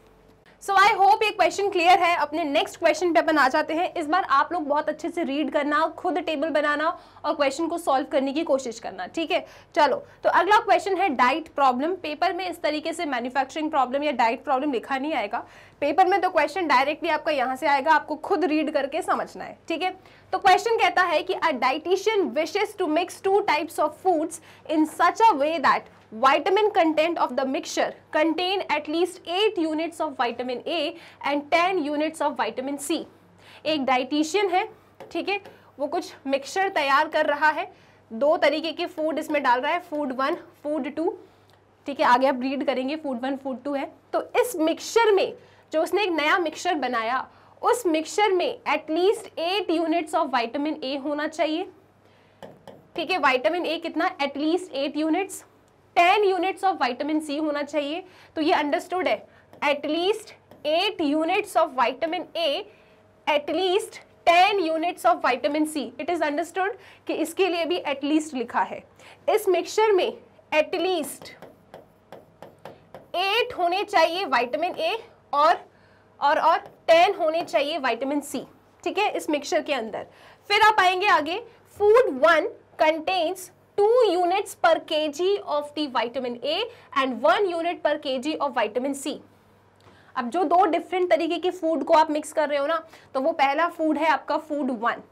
सो आई होप ये क्वेश्चन क्लियर है अपने नेक्स्ट क्वेश्चन पे अपन आ जाते हैं इस बार आप लोग बहुत अच्छे से रीड करना खुद टेबल बनाना और क्वेश्चन को सॉल्व करने की कोशिश करना ठीक है चलो तो अगला क्वेश्चन है डाइट प्रॉब्लम पेपर में इस तरीके से मैन्युफैक्चरिंग प्रॉब्लम या डाइट प्रॉब्लम लिखा नहीं आएगा पेपर में तो क्वेश्चन डायरेक्टली आपका यहाँ से आएगा आपको खुद रीड करके समझना है ठीक है तो क्वेश्चन कहता है कि a dietitian wishes to mix two types of foods in such a way that vitamin content of the mixture contain at least eight units of vitamin A and ten units of vitamin C एक dietitian है ठीक है वो कुछ mixture तैयार कर रहा है दो तरीके के फूड इसमें डाल रहा है फूड वन फूड टू ठीक है आगे आप रीड करेंगे फूड वन फूड टू है तो इस मिक्सचर में जो उसने एक नया मिक्सचर बनाया उस मिक्सचर में at least eight units of vitamin A होना चाहिए ठीक है वाइटामिन ए कितना at least eight units ten units of vitamin C होना चाहिए तो ये अंडरस्टूड है at least eight units of vitamin A at least ten units of vitamin C it is understood कि इसके लिए भी एटलीस्ट लिखा है इस मिक्सचर में एटलीस्ट एट होने चाहिए वाइटामिन ए और और और टेन होने चाहिए विटामिन सी ठीक है इस मिक्सचर के अंदर फिर आप आएंगे आगे food one contains two units per K G of the vitamin A and one unit per K G of vitamin C अब जो दो डिफरेंट तरीके के फूड को आप मिक्स कर रहे हो ना तो वो पहला फूड है आपका फूड वन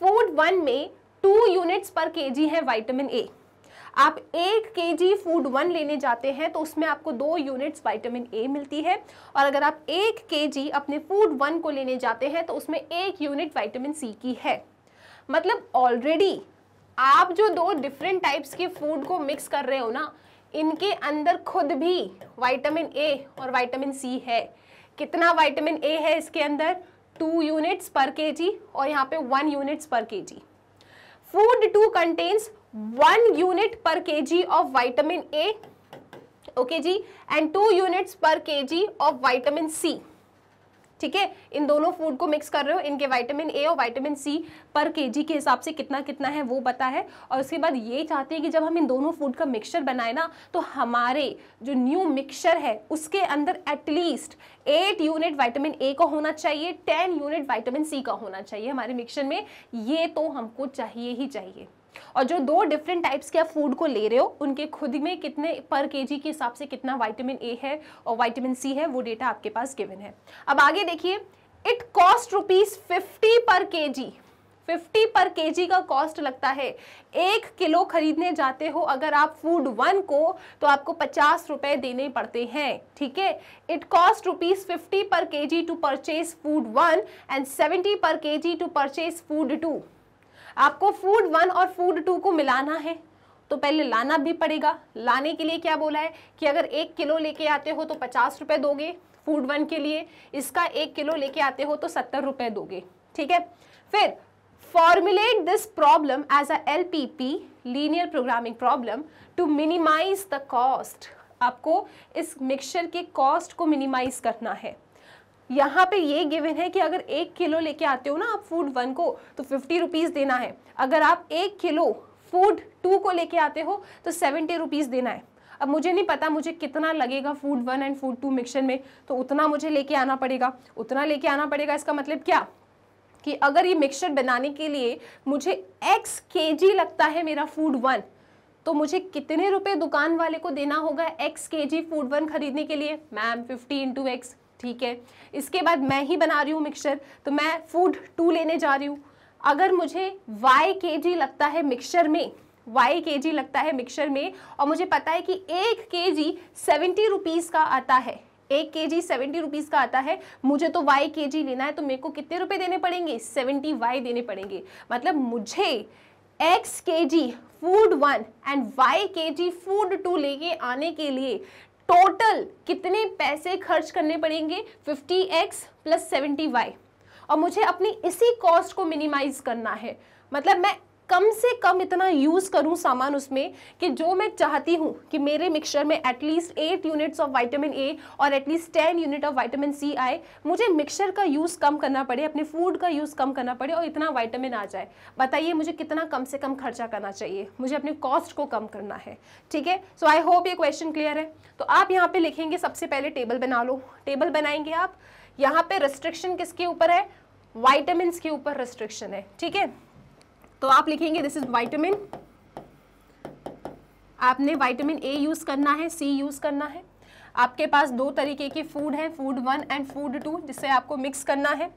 फूड वन में टू यूनिट्स पर के जी है वाइटामिन ए आप एक के जी फूड वन लेने जाते हैं तो उसमें आपको दो यूनिट्स वाइटामिन ए मिलती है और अगर आप एक के जी अपने फूड वन को लेने जाते हैं तो उसमें एक यूनिट वाइटामिन सी की है मतलब ऑलरेडी आप जो दो डिफरेंट टाइप्स के फूड को मिक्स कर रहे हो ना इनके अंदर खुद भी वाइटामिन ए और वाइटामिन सी है कितना वाइटामिन ए है इसके अंदर टू यूनिट्स पर के जी और यहाँ पे one units per K G food two contains one unit per K G of vitamin A okay जी and two units per K G of vitamin सी ठीक है इन दोनों फूड को मिक्स कर रहे हो इनके विटामिन ए और विटामिन सी पर केजी के हिसाब से कितना कितना है वो पता है और उसके बाद ये चाहते हैं कि जब हम इन दोनों फूड का मिक्सचर बनाए ना तो हमारे जो न्यू मिक्सचर है उसके अंदर at least eight unit vitamin A का होना चाहिए टेन यूनिट विटामिन सी का होना चाहिए हमारे मिक्सचर में ये तो हमको चाहिए ही चाहिए और जो दो डिफरेंट टाइप्स के आप फूड को ले रहे हो उनके खुद में कितने पर के के हिसाब से कितना वाइटामिन ए है और वाइटामिन सी है वो डेटा आपके पास गिवन है अब आगे देखिए it cost rupees fifty per K G fifty per KG का कॉस्ट लगता है एक किलो खरीदने जाते हो अगर आप फूड वन को तो आपको पचास रुपए देने पड़ते हैं ठीक है it cost rupees fifty per KG to purchase food one and seventy per KG to purchase food two आपको फूड वन और फूड टू को मिलाना है तो पहले लाना भी पड़ेगा लाने के लिए क्या बोला है कि अगर एक किलो लेके आते हो तो पचास रुपये दोगे फूड वन के लिए इसका एक किलो लेके आते हो तो सत्तर रुपये दोगे ठीक है फिर formulate problem as a L P P linear programming problem to minimize the cost आपको इस मिक्सचर के कॉस्ट को मिनिमाइज करना है यहाँ पे ये गिवन है कि अगर एक किलो लेके आते हो ना आप फूड वन को तो फिफ्टी रुपीज़ देना है अगर आप एक किलो फूड टू को लेके आते हो तो सेवेंटी रुपीज़ देना है अब मुझे नहीं पता मुझे कितना लगेगा food one and food two mixer में तो उतना मुझे लेके आना पड़ेगा उतना लेके आना पड़ेगा इसका मतलब क्या कि अगर ये मिक्सचर बनाने के लिए मुझे एक्स के जी लगता है मेरा फूड वन तो मुझे कितने रुपए दुकान वाले को देना होगा x K G food one खरीदने के लिए मैम फिफ्टी इंटू एक्स ठीक है इसके बाद मैं ही बना रही हूँ मिक्सचर तो मैं फूड टू लेने जा रही हूँ अगर मुझे वाई के जी लगता है मिक्सचर में वाई के जी लगता है मिक्सचर में और मुझे पता है कि एक के जी सेवेंटी रुपीज़ का आता है एक के जी सेवेंटी रुपीज़ का आता है मुझे तो वाई के जी लेना है तो मेरे को कितने रुपए देने पड़ेंगे सेवेंटी वाई देने पड़ेंगे मतलब मुझे x K G food one and Y K G food to लेके आने के लिए टोटल कितने पैसे खर्च करने पड़ेंगे 50x एक्स प्लस सेवेंटी और मुझे अपनी इसी कॉस्ट को मिनिमाइज करना है मतलब मैं कम से कम इतना यूज़ करूं सामान उसमें कि जो मैं चाहती हूं कि मेरे मिक्सचर में at least eight units of vitamin A और at least ten unit of vitamin C आए मुझे मिक्सचर का यूज़ कम करना पड़े अपने फूड का यूज़ कम करना पड़े और इतना वाइटामिन आ जाए बताइए मुझे कितना कम से कम खर्चा करना चाहिए मुझे अपने कॉस्ट को कम करना है ठीक है सो आई होप ये क्वेश्चन क्लियर है तो आप यहाँ पर लिखेंगे सबसे पहले टेबल बना लो टेबल बनाएंगे आप यहाँ पे रिस्ट्रिक्शन किसके ऊपर है वाइटामिन के ऊपर रिस्ट्रिक्शन है ठीक है तो आप लिखेंगे दिस इज वाइटामिन आपने वाइटामिन ए यूज़ करना है सी यूज़ करना है आपके पास दो तरीके के फूड है food one and food two जिसे आपको मिक्स करना है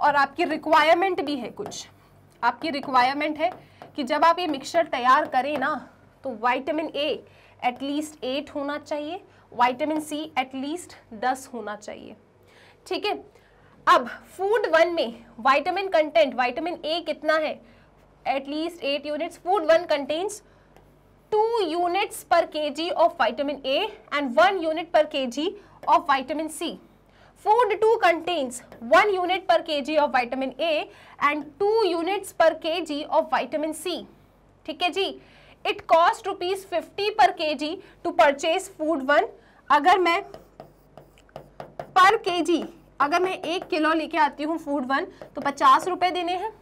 और आपकी रिक्वायरमेंट भी है कुछ आपकी रिक्वायरमेंट है कि जब आप ये मिक्सचर तैयार करें ना तो वाइटामिन ए एटलीस्ट एट होना चाहिए वाइटामिन सी एटलीस्ट दस होना चाहिए ठीक है अब फूड वन में वाइटामिन कंटेंट वाइटामिन ए कितना है at least 8 units. Food 1 contains 2 units per kg of vitamin A and 1 unit per kg of vitamin C. Food 2 contains 1 unit per kg of vitamin A and 2 units per kg of vitamin C. ठीक है जी it cost rupees fifty per K ji to purchase food one अगर मैं पर K जी अगर मैं एक kilo लेके आती हूँ फूड वन तो पचास रुपये देने हैं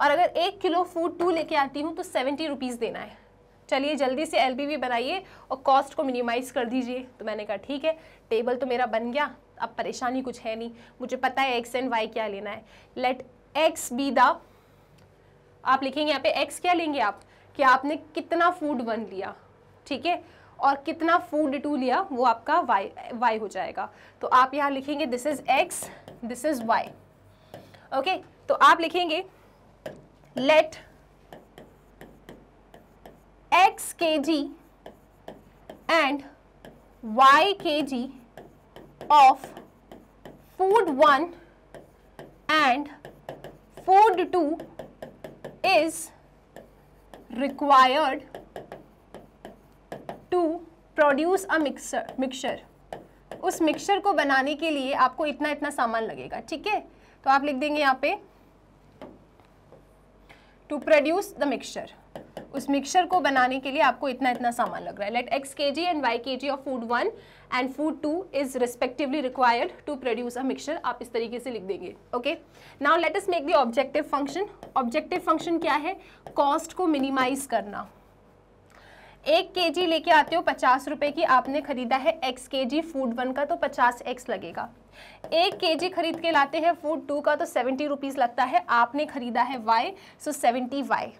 और अगर एक किलो फूड टू लेके आती हूँ तो सेवेंटी रुपीज़ देना है चलिए जल्दी से एल बनाइए और कॉस्ट को मिनिमाइज़ कर दीजिए तो मैंने कहा ठीक है टेबल तो मेरा बन गया अब परेशानी कुछ है नहीं मुझे पता है एक्स एंड वाई क्या लेना है लेट एक्स बी द आप लिखेंगे यहाँ पे एक्स क्या लेंगे आप कि आपने कितना फूड वन लिया ठीक है और कितना फूड टू लिया वो आपका वाई वाई हो जाएगा तो आप यहाँ लिखेंगे this is x this is y okay तो आप लिखेंगे late x K ji and Y K G of food one and food two is required to produce a mixer mixer उस मिक्सर को बनाने के लिए आपको इतना इतना सामान लगेगा ठीक है तो आप लिख देंगे यहाँ पे टू प्रोड्यूस द मिक्सचर उस मिक्सचर को बनाने के लिए आपको इतना इतना सामान लग रहा है late x K ji and Y K G of food one and food two is respectively required to produce a mixture आप इस तरीके से लिख देंगे okay now let us make the objective function objective function क्या है cost को minimise करना एक के जी लेके आते हो पचास रुपये की आपने खरीदा है x K G food one का तो पचास एक्स लगेगा एक केजी खरीद के लाते हैं फूड टू का तो सेवेंटी रुपीज़ लगता है आपने खरीदा है वाई सो सेवेंटी वाई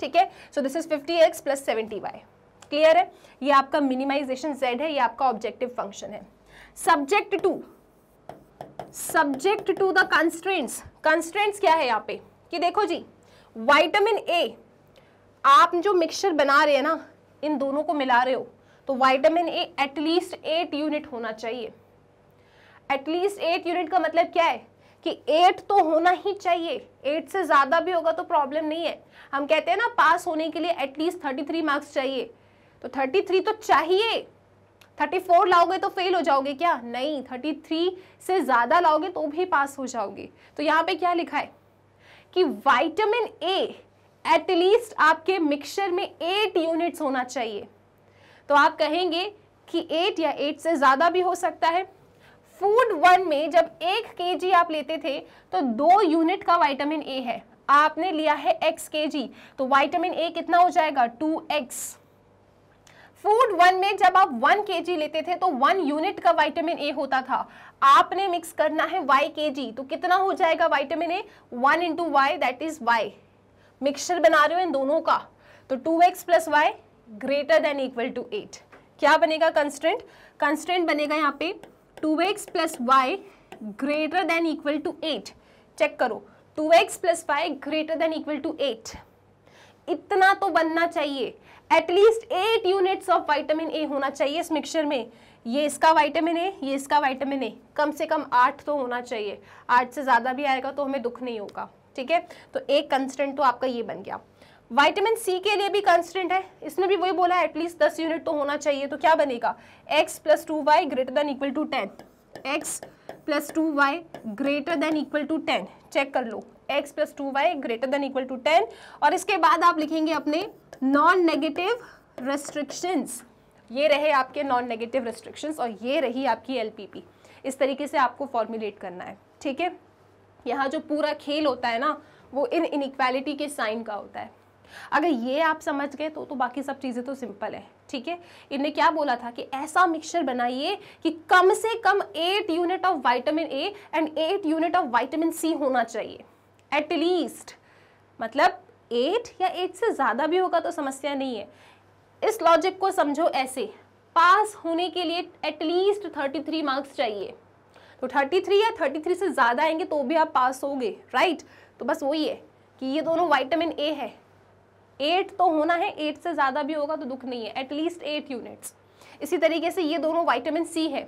ठीक है so this is fifty x plus seventy y clear है ये आपका मिनिमाइजेशन जेड है ये आपका ऑब्जेक्टिव फंक्शन है subject to subject to the constraints constraints क्या है यहाँ पे कि देखो जी वाइटामिन ए आप जो मिक्सचर बना रहे हैं ना इन दोनों को मिला रहे हो तो vitamin A at least eight unit होना चाहिए एटलीस्ट एट यूनिट का मतलब क्या है कि एट तो होना ही चाहिए एट से ज़्यादा भी होगा तो प्रॉब्लम नहीं है हम कहते हैं ना पास होने के लिए एटलीस्ट थर्टी थ्री मार्क्स चाहिए तो थर्टी थ्री तो चाहिए थर्टी फोर लाओगे तो फेल हो जाओगे क्या नहीं थर्टी थ्री से ज़्यादा लाओगे तो भी पास हो जाओगे तो यहाँ पे क्या लिखा है कि वाइटामिन ए एटलीस्ट आपके मिक्सचर में एट यूनिट्स होना चाहिए तो आप कहेंगे कि एट या एट से ज़्यादा भी हो सकता है फूड वन में जब एक के आप लेते थे तो दो यूनिट का वाइटामिन ए है आपने लिया है एक्स के जी तो वाइटामिन ए कितना हो जाएगा टू एक्स फूड वन में जब आप वन के लेते थे तो वन यूनिट का वाइटामिन ए होता था आपने मिक्स करना है वाई के जी तो कितना हो जाएगा vitamin A one into Y that is Y mixture बना रहे हो इन दोनों का तो two X plus Y greater than equal to eight क्या बनेगा कंस्टेंट कंस्टेंट बनेगा यहाँ पे two X plus Y greater than equal to eight check करो two X plus Y greater than equal to eight इतना तो बनना चाहिए at least eight units of vitamin A होना चाहिए इस मिक्सचर में ये इसका वाइटामिन ए ये इसका वाइटामिन ए कम से कम आठ तो होना चाहिए आठ से ज़्यादा भी आएगा तो हमें दुख नहीं होगा ठीक है तो एक कंस्टेंट तो आपका ये बन गया वाइटामिन सी के लिए भी कंस्टेंट है इसमें भी वही बोला है एटलीस्ट दस यूनिट तो होना चाहिए तो क्या बनेगा X plus two Y greater than equal to ten X plus two Y greater than equal to ten check कर लो X plus two Y greater than equal to ten और इसके बाद आप लिखेंगे अपने नॉन नेगेटिव रेस्ट्रिक्शंस ये रहे आपके नॉन नेगेटिव रेस्ट्रिक्शंस और ये रही आपकी पी इस तरीके से आपको फॉर्मुलेट करना है ठीक है यहाँ जो पूरा खेल होता है ना वो इन इनक्वालिटी के साइन का होता है अगर ये आप समझ गए तो तो बाकी सब चीज़ें तो सिंपल है ठीक है इनने क्या बोला था कि ऐसा मिक्सचर बनाइए कि कम से कम eight unit of vitamin A and eight unit of vitamin C होना चाहिए एटलीस्ट मतलब एट या एट से ज़्यादा भी होगा तो समस्या नहीं है इस लॉजिक को समझो ऐसे पास होने के लिए एटलीस्ट थर्टी थ्री मार्क्स चाहिए तो थर्टी थ्री या थर्टी थ्री से ज़्यादा आएंगे तो भी आप पास होगे राइट तो बस वही है कि ये दोनों वाइटामिन ए है एट तो होना है एट से ज़्यादा भी होगा तो दुख नहीं है एटलीस्ट एट यूनिट्स इसी तरीके से ये दोनों वाइटामिन सी है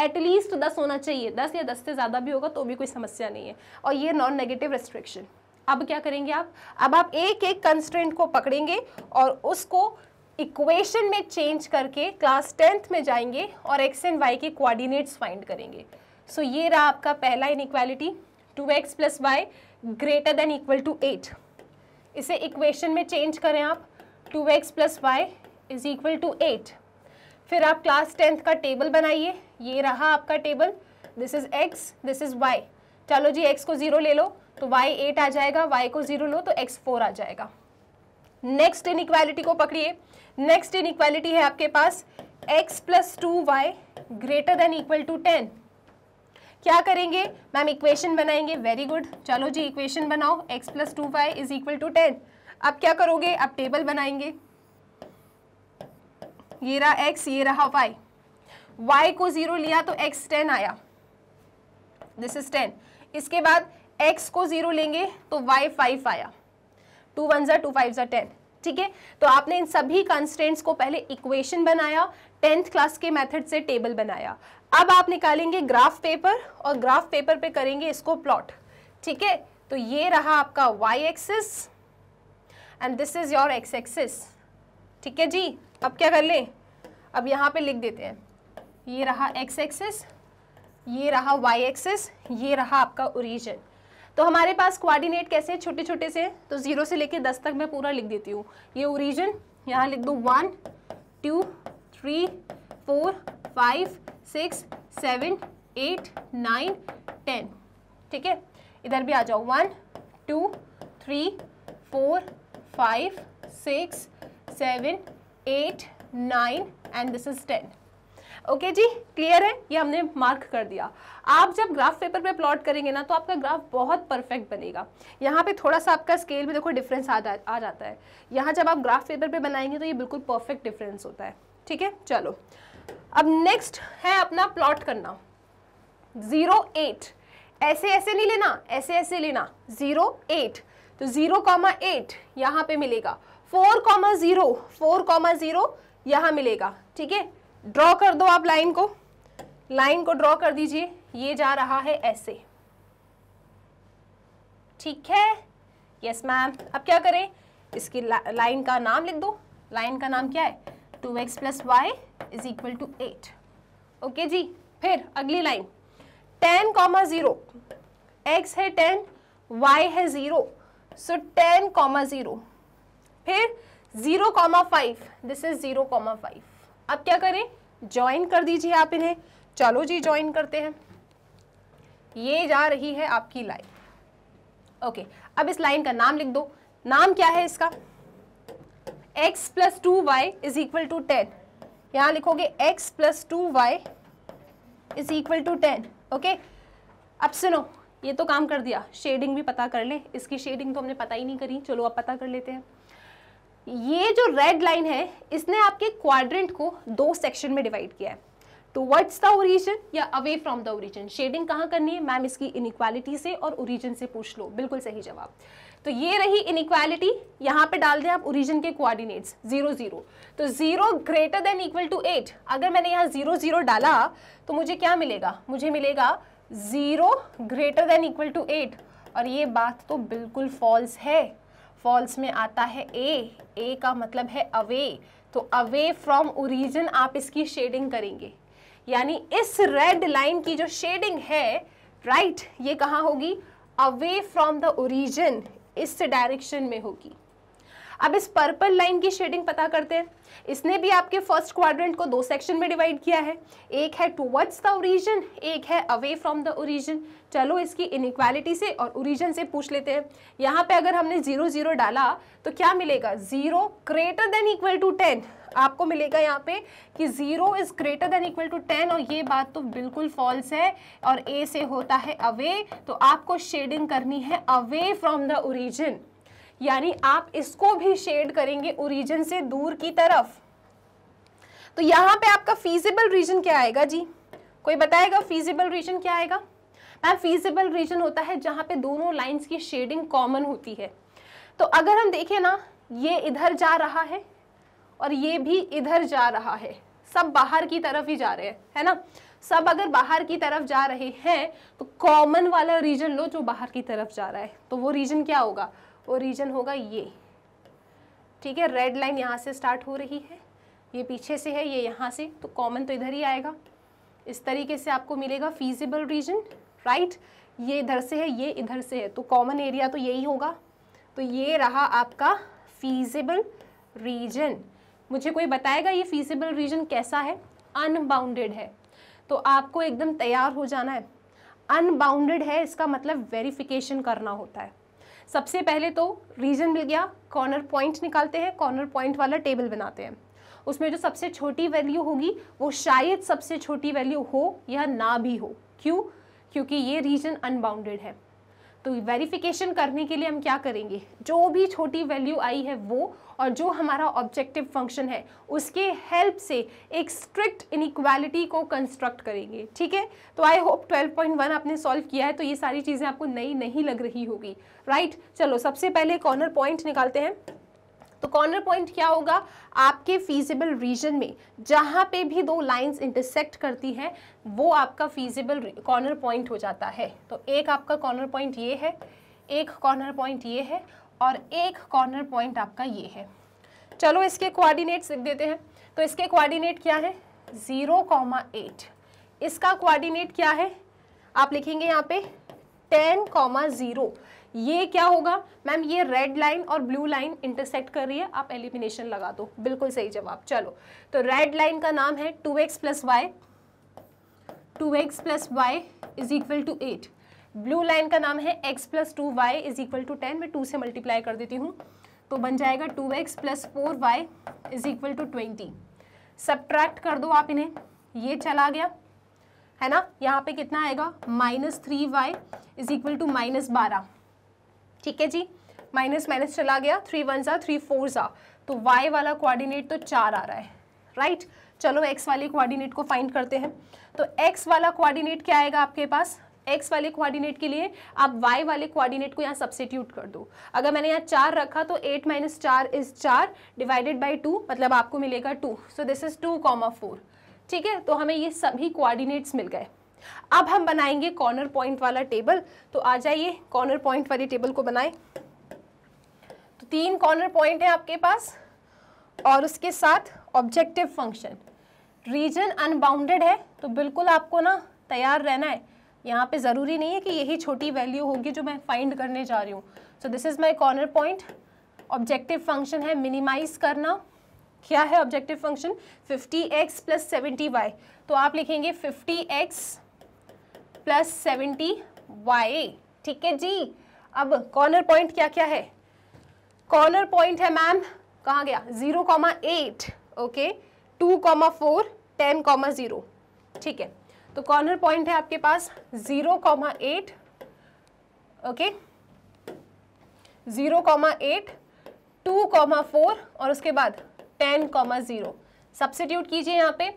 एटलीस्ट दस होना चाहिए दस या दस से ज़्यादा भी होगा तो भी कोई समस्या नहीं है और ये नॉन नेगेटिव रेस्ट्रिक्शन अब क्या करेंगे आप अब आप एक एक कंस्टेंट को पकड़ेंगे और उसको इक्वेशन में चेंज करके क्लास टेंथ में जाएंगे और एक्स एंड वाई के कोऑर्डिनेट्स फाइंड करेंगे सो so, ये रहा आपका पहला inequality two X plus Y greater than equal to eight इसे इक्वेशन में चेंज करें आप two X plus Y is equal to eight फिर आप क्लास टेंथ का टेबल बनाइए ये रहा आपका table this is x this is Y चलो जी एक्स को ज़ीरो ले लो तो वाई एट आ जाएगा वाई को ज़ीरो लो तो एक्स फोर आ जाएगा नेक्स्ट इक्वालिटी को पकड़िए नेक्स्ट इक्वालिटी है आपके पास X plus two Y greater than equal to ten क्या करेंगे मैम इक्वेशन बनाएंगे वेरी गुड चलो जी इक्वेशन बनाओ x plus two Y is equal to ten अब क्या करोगे अब टेबल बनाएंगे ये रहा x ये रहा y y को ज़ीरो लिया तो x टेन आया दिस इज टेन इसके बाद x को ज़ीरो लेंगे तो y फाइव आया टू वन जो टू फाइव जो टेन ठीक है तो आपने इन सभी कंस्टेंट्स को पहले इक्वेशन बनाया टेंथ क्लास के मेथड से टेबल बनाया अब आप निकालेंगे ग्राफ पेपर और ग्राफ पेपर पे करेंगे इसको प्लॉट ठीक है तो ये रहा आपका Y axis and this is your X axis ठीक है जी अब क्या कर लें अब यहाँ पे लिख देते हैं ये रहा एक्स एक्सिस ये रहा वाई एक्सिस ये रहा आपका ओरिजिन तो हमारे पास कोऑर्डिनेट कैसे हैं छोटे छोटे से तो ज़ीरो से लेके दस तक मैं पूरा लिख देती हूँ ये ओरिजिन यहाँ लिख दूँ one two three four five six seven eight nine ten ठीक है इधर भी आ जाओ one two three four five six seven eight nine and this is ten okay जी क्लियर है ये हमने मार्क कर दिया आप जब ग्राफ पेपर पे प्लॉट करेंगे ना तो आपका ग्राफ बहुत परफेक्ट बनेगा यहाँ पे थोड़ा सा आपका स्केल में देखो डिफरेंस आ, आ जाता है यहाँ जब आप ग्राफ पेपर पे बनाएंगे तो ये बिल्कुल परफेक्ट डिफरेंस होता है ठीक है चलो अब नेक्स्ट है अपना प्लॉट करना ज़ीरो एट ऐसे ऐसे नहीं लेना ऐसे ऐसे लेना ज़ीरो एट तो ज़ीरो कॉमा एट यहाँ पे मिलेगा four comma zero four comma zero यहाँ मिलेगा ठीक है ड्रॉ कर दो आप लाइन को लाइन को ड्रॉ कर दीजिए ये जा रहा है ऐसे ठीक है यस मैम अब क्या करें इसकी ला, लाइन का नाम लिख दो लाइन का नाम क्या है two X plus Y is equal to eight okay जी फिर अगली line ten comma zero X है टेन वाई है zero so ten comma zero फिर zero comma five this is zero comma five अब क्या करें ज्वाइन कर दीजिए आप इन्हें चलो जी ज्वाइन करते हैं ये जा रही है आपकी लाइन ओके okay, अब इस लाइन का नाम लिख दो नाम क्या है इसका x plus two Y is equal to ten यहाँ लिखोगे x plus two Y is equal to ten okay अब सुनो ये तो काम कर दिया शेडिंग भी पता कर ले इसकी शेडिंग तो हमने पता ही नहीं करी चलो अब पता कर लेते हैं ये जो रेड लाइन है इसने आपके क्वाड्रेंट को दो सेक्शन में डिवाइड किया है टूवर्ड्स द ओरिजिन या away from the origin shading कहाँ करनी है मैम इसकी इनक्वालिटी से और ओरिजिन से पूछ लो बिल्कुल सही जवाब तो ये रही इनक्वालिटी यहाँ पे डाल दें आप ओरिजिन के कोऑर्डिनेट्स जीरो जीरो तो zero greater than equal to eight अगर मैंने यहाँ जीरो जीरो डाला तो मुझे क्या मिलेगा मुझे मिलेगा zero greater than equal to eight और ये बात तो बिल्कुल फॉल्स है फॉल्स में आता है ए ए का मतलब है अवे तो अवे फ्रॉम ओरिजिन आप इसकी शेडिंग करेंगे यानी इस रेड लाइन की जो शेडिंग है राइट right, ये कहाँ होगी अवे फ्रॉम द ओरिजिन इस डायरेक्शन में होगी अब इस पर्पल लाइन की शेडिंग पता करते हैं इसने भी आपके फर्स्ट क्वाड्रेंट को दो सेक्शन में डिवाइड किया है एक है टूवर्ड्स द ओरिजिन एक है अवे फ्रॉम द ओरिजिन चलो इसकी इनक्वालिटी से और ओरिजिन से पूछ लेते हैं यहाँ पे अगर हमने जीरो जीरो डाला तो क्या मिलेगा zero greater than equal to ten आपको मिलेगा यहाँ पे कि zero is greater than equal to ten और ये बात तो बिल्कुल फॉल्स है और ए से होता है अवे तो आपको शेडिंग करनी है अवे फ्रॉम द ओरिजिन यानी आप इसको भी शेड करेंगे ओरिजिन से दूर की तरफ तो यहाँ पे आपका फीजिबल रीजन क्या आएगा जी कोई बताएगा फीजिबल रीजन क्या आएगा मैम फीजिबल रीजन होता है जहाँ पे दोनों लाइंस की शेडिंग कॉमन होती है तो अगर हम देखें ना ये इधर जा रहा है और ये भी इधर जा रहा है सब बाहर की तरफ ही जा रहे हैं है ना सब अगर बाहर की तरफ जा रहे हैं तो कॉमन वाला रीजन लो जो बाहर की तरफ जा रहा है तो वो रीजन क्या होगा वो रीजन होगा ये ठीक है रेड लाइन यहाँ से स्टार्ट हो रही है ये पीछे से है ये यहाँ से तो कॉमन तो इधर ही आएगा इस तरीके से आपको मिलेगा फीजिबल रीजन राइट ये इधर से है ये इधर से है तो कॉमन एरिया तो यही होगा तो ये रहा आपका फीजिबल रीजन मुझे कोई बताएगा ये फीसिबल रीजन कैसा है अनबाउंडेड है तो आपको एकदम तैयार हो जाना है अनबाउंडेड है इसका मतलब वेरिफिकेशन करना होता है सबसे पहले तो रीजन मिल गया कॉर्नर पॉइंट निकालते हैं कॉर्नर पॉइंट वाला टेबल बनाते हैं उसमें जो सबसे छोटी वैल्यू होगी वो शायद सबसे छोटी वैल्यू हो या ना भी हो क्यों क्योंकि ये रीजन अनबाउंडेड है तो वेरिफिकेशन करने के लिए हम क्या करेंगे जो भी छोटी वैल्यू आई है वो और जो हमारा ऑब्जेक्टिव फंक्शन है उसके हेल्प से एक स्ट्रिक्ट इनिक्वालिटी को कंस्ट्रक्ट करेंगे ठीक है तो आई होप 12.1 आपने सॉल्व किया है तो ये सारी चीज़ें आपको नई नहीं लग रही होगी राइट right? चलो सबसे पहले कॉर्नर पॉइंट निकालते हैं तो कॉर्नर पॉइंट क्या होगा आपके फीजिबल रीजन में जहाँ पे भी दो लाइंस इंटरसेक्ट करती हैं वो आपका फीजिबल कॉर्नर पॉइंट हो जाता है तो एक आपका कॉर्नर पॉइंट ये है एक कॉर्नर पॉइंट ये है और एक कॉर्नर पॉइंट आपका ये है चलो इसके कोऑर्डिनेट्स लिख देते हैं तो इसके कोआर्डिनेट क्या है ज़ीरो कॉमा एट इसका कोआर्डिनेट क्या है आप लिखेंगे यहाँ पे टेन कॉमा ज़ीरो ये क्या होगा मैम ये रेड लाइन और ब्लू लाइन इंटरसेक्ट कर रही है आप एलिमिनेशन लगा दो बिल्कुल सही जवाब चलो तो रेड लाइन का नाम है two X plus Y two X plus Y is equal to eight blue line का नाम है x plus two Y is equal to ten मैं टू से मल्टीप्लाई कर देती हूँ तो बन जाएगा two X plus four Y is equal to twenty subtract कर दो आप इन्हें ये चला गया है ना यहाँ पे कितना आएगा minus three Y is equal to minus बारह ठीक है जी माइनस माइनस चला गया थ्री वन ज़ा थ्री फोर ज़ा तो वाई वाला कोऑर्डिनेट तो चार आ रहा है राइट चलो एक्स वाले कोऑर्डिनेट को फाइंड करते हैं तो एक्स वाला कोऑर्डिनेट क्या आएगा आपके पास एक्स वाले कोऑर्डिनेट के लिए आप वाई वाले कोऑर्डिनेट को यहाँ सब्सिट्यूट कर दो अगर मैंने यहाँ चार रखा तो एट माइनस चार इज चार डिवाइडेड बाई टू मतलब आपको मिलेगा two so this is two comma four ठीक है तो हमें ये सभी कोऑर्डिनेट्स मिल गए अब हम बनाएंगे कॉर्नर पॉइंट वाला टेबल तो आ जाइए कॉर्नर पॉइंट वाली टेबल को बनाएं तो तीन कॉर्नर पॉइंट है आपके पास और उसके साथ ऑब्जेक्टिव फंक्शन रीजन अनबाउंडेड है तो बिल्कुल आपको ना तैयार रहना है यहाँ पे ज़रूरी नहीं है कि यही छोटी वैल्यू होगी जो मैं फाइंड करने जा रही हूँ so this is my corner point objective function है मिनिमाइज करना क्या है objective function 50x X plus seventy तो आप लिखेंगे 50x X plus seventy y ठीक है जी अब कॉर्नर पॉइंट क्या क्या है कॉर्नर पॉइंट है मैम कहाँ गया zero comma eight okay two comma four ten comma zero ठीक है तो कॉर्नर पॉइंट है आपके पास zero comma eight okay zero comma eight two comma four और उसके बाद टेन कॉमा ज़ीरो सब्सिट्यूट कीजिए यहाँ पे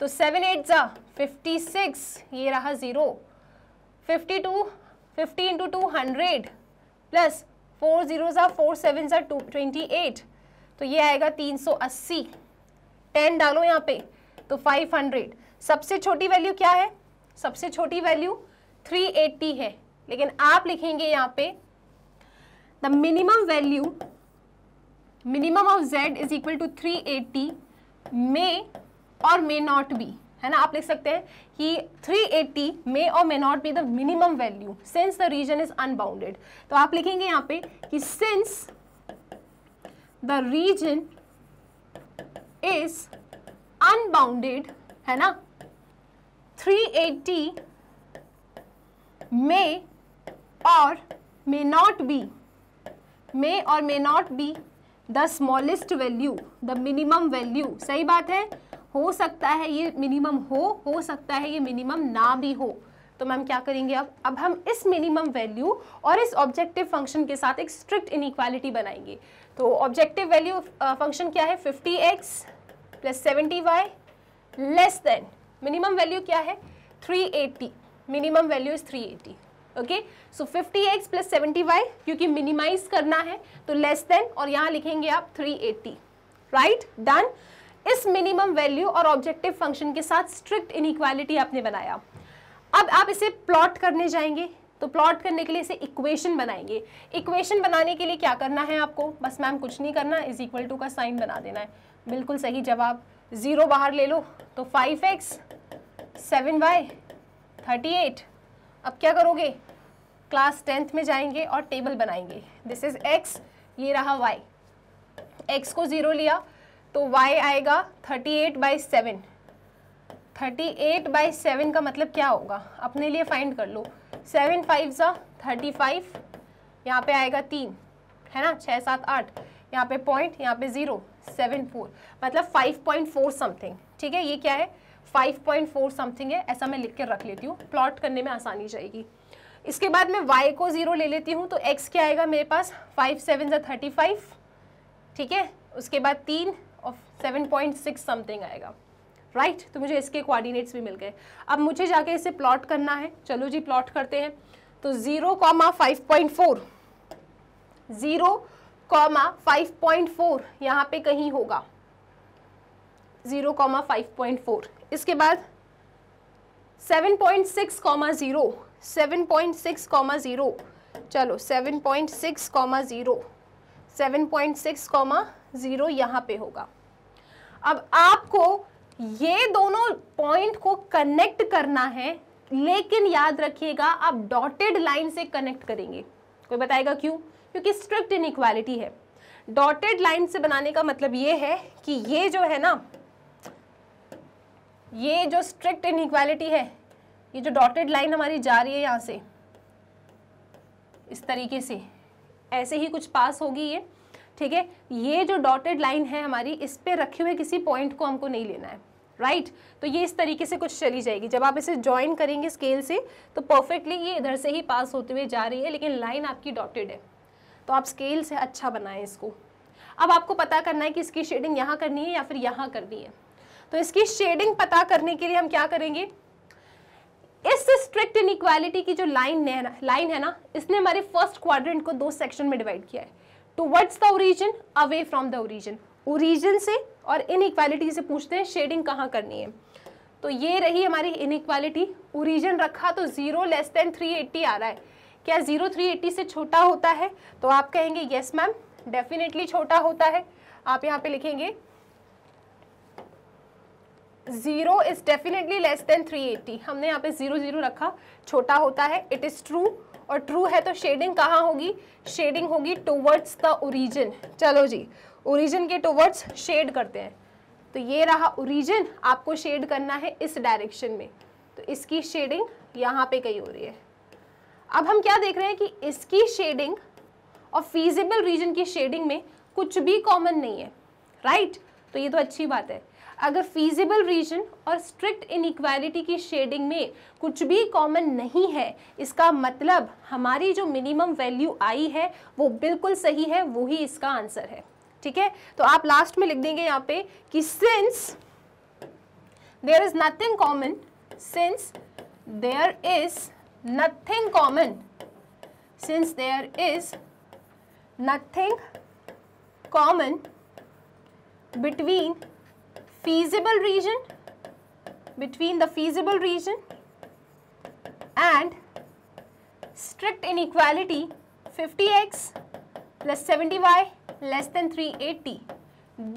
तो सेवन एट ज़ा फिफ्टी सिक्स ये रहा zero fifty two fifty into two hundred plus four zero सा फोर सेवन सा टू ट्वेंटी एट तो ये आएगा तीन सौ अस्सी टेन डालो यहाँ पे तो फाइव हंड्रेड सबसे छोटी वैल्यू क्या है सबसे छोटी वैल्यू थ्री एट्टी है लेकिन आप लिखेंगे यहाँ पे the minimum value minimum of Z is equal to three eighty may और मे नॉट बी है ना आप लिख सकते हैं कि 380 मे और may not be the minimum value since the region is unbounded तो आप लिखेंगे यहां पे कि since the region is unbounded है ना 380 मे और मे नॉट बी मे और may not be the smallest value the minimum value सही बात है हो सकता है ये मिनिमम हो हो सकता है ये मिनिमम ना भी हो तो मैम क्या करेंगे अब अब हम इस मिनिमम वैल्यू और इस ऑब्जेक्टिव फंक्शन के साथ एक स्ट्रिक्ट इनिक्वालिटी बनाएंगे तो ऑब्जेक्टिव वैल्यू फंक्शन क्या है 50x X plus seventy less than minimum value क्या है 380 minimum value is 380 okay so 50x X plus seventy क्योंकि मिनिमाइज करना है तो लेस देन और यहाँ लिखेंगे आप 380 राइट डन इस मिनिमम वैल्यू और ऑब्जेक्टिव फंक्शन के साथ स्ट्रिक्ट इनिक्वालिटी आपने बनाया अब आप इसे प्लॉट करने जाएंगे तो प्लॉट करने के लिए इसे इक्वेशन बनाएंगे इक्वेशन बनाने के लिए क्या करना है आपको बस मैम कुछ नहीं करना इज इक्वल टू का साइन बना देना है बिल्कुल सही जवाब ज़ीरो बाहर ले लो तो five X seven Y thirty eight अब क्या करोगे क्लास टेंथ में जाएंगे और टेबल बनाएंगे दिस इज़ एक्स ये रहा वाई एक्स को ज़ीरो लिया तो y आएगा 38 eight by seven thirty eight by seven का मतलब क्या होगा अपने लिए फाइंड कर लो सेवन फाइव सा थर्टी फाइव यहाँ पे आएगा तीन है ना छः सात आठ यहाँ पे पॉइंट यहाँ पे ज़ीरो सेवन फोर मतलब फाइव पॉइंट फोर समथिंग ठीक है ये क्या है फाइव पॉइंट फोर समथिंग है ऐसा मैं लिख के रख लेती हूँ प्लॉट करने में आसानी जाएगी इसके बाद मैं वाई को ज़ीरो ले लेती हूँ तो एक्स क्या आएगा मेरे पास फाइव सेवन ज़ा फाइव ठीक है उसके बाद तीन of seven point six something आएगा राइट right? तो मुझे इसके कोऑर्डिनेट्स भी मिल गए अब मुझे जाके इसे प्लॉट करना है चलो जी प्लॉट करते हैं तो zero comma five point four zero comma five point four यहाँ पे कहीं होगा zero comma five point four इसके बाद seven point six comma zero seven point six comma zero चलो seven point six comma zero seven point six comma zero यहाँ पे होगा अब आपको ये दोनों पॉइंट को कनेक्ट करना है लेकिन याद रखिएगा आप डॉटेड लाइन से कनेक्ट करेंगे कोई बताएगा क्यों क्योंकि स्ट्रिक्ट इक्वालिटी है डॉटेड लाइन से बनाने का मतलब ये है कि ये जो है ना ये जो स्ट्रिक्ट इक्वालिटी है ये जो डॉटेड लाइन हमारी जा रही है यहाँ से इस तरीके से ऐसे ही कुछ पास होगी ये ठीक है ये जो डॉटेड लाइन है हमारी इस पर रखे हुए किसी पॉइंट को हमको नहीं लेना है राइट right? तो ये इस तरीके से कुछ चली जाएगी जब आप इसे ज्वाइन करेंगे स्केल से तो परफेक्टली ये इधर से ही पास होते हुए जा रही है लेकिन लाइन आपकी डॉटेड है तो आप स्केल से अच्छा बनाएं इसको अब आपको पता करना है कि इसकी शेडिंग यहाँ करनी है या फिर यहाँ करनी है तो इसकी शेडिंग पता करने के लिए हम क्या करेंगे इस स्ट्रिक्ट इनक्वालिटी की जो लाइन लाइन है ना इसने हमारे फर्स्ट क्वाड्रेंट को दो सेक्शन में डिवाइड किया है towards the origin away from the origin origin से और इनइक्वालिटी से पूछते हैं शेडिंग कहाँ करनी है तो ये रही हमारी इनइक्वालिटी ओरिजिन रखा तो zero less than three eighty आ रहा है क्या जीरो थ्री एट्टी से छोटा होता है तो आप कहेंगे यस मैम डेफिनेटली छोटा होता है आप यहाँ पे लिखेंगे zero is definitely less than three eighty हमने यहाँ पे जीरो जीरो रखा छोटा होता है इट इज़ ट्रू और ट्रू है तो शेडिंग कहाँ होगी शेडिंग होगी टूवर्ड्स द ओरिजिन चलो जी ओरिजिन के टूवर्ड्स शेड करते हैं तो ये रहा ओरिजिन आपको शेड करना है इस डायरेक्शन में तो इसकी शेडिंग यहाँ पे कहीं हो रही है अब हम क्या देख रहे हैं कि इसकी शेडिंग और फीजिबल रीजन की शेडिंग में कुछ भी कॉमन नहीं है राइट तो ये तो अच्छी बात है अगर फीजिबल रीजन और स्ट्रिक्ट इनक्वालिटी की शेडिंग में कुछ भी कॉमन नहीं है इसका मतलब हमारी जो मिनिमम वैल्यू आई है वो बिल्कुल सही है वो ही इसका आंसर है ठीक है तो आप लास्ट में लिख देंगे यहाँ पे कि since there is nothing common since there is nothing common since there is nothing common between feasible region between the feasible region and strict inequality 50x plus 70y less than 380.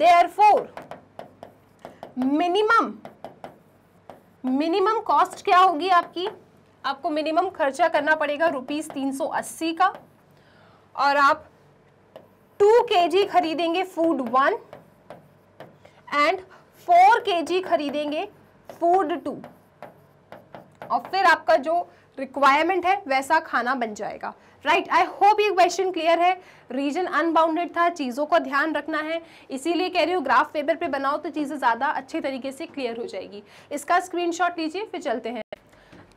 Therefore, minimum minimum cost kya hogi aapki आपको minimum खर्चा करना पड़ेगा rupees तीन सौ अस्सी का और आप टू के जी खरीदेंगे फूड वन एंड फोर के जी खरीदेंगे फूड टू और फिर आपका जो रिक्वायरमेंट है वैसा खाना बन जाएगा राइट आई होप ये क्वेश्चन क्लियर है रीजन अनबाउंडेड था चीज़ों का ध्यान रखना है इसीलिए कह रही हो ग्राफ पेपर पे बनाओ तो चीज़ें ज़्यादा अच्छे तरीके से क्लियर हो जाएगी इसका स्क्रीनशॉट लीजिए फिर चलते हैं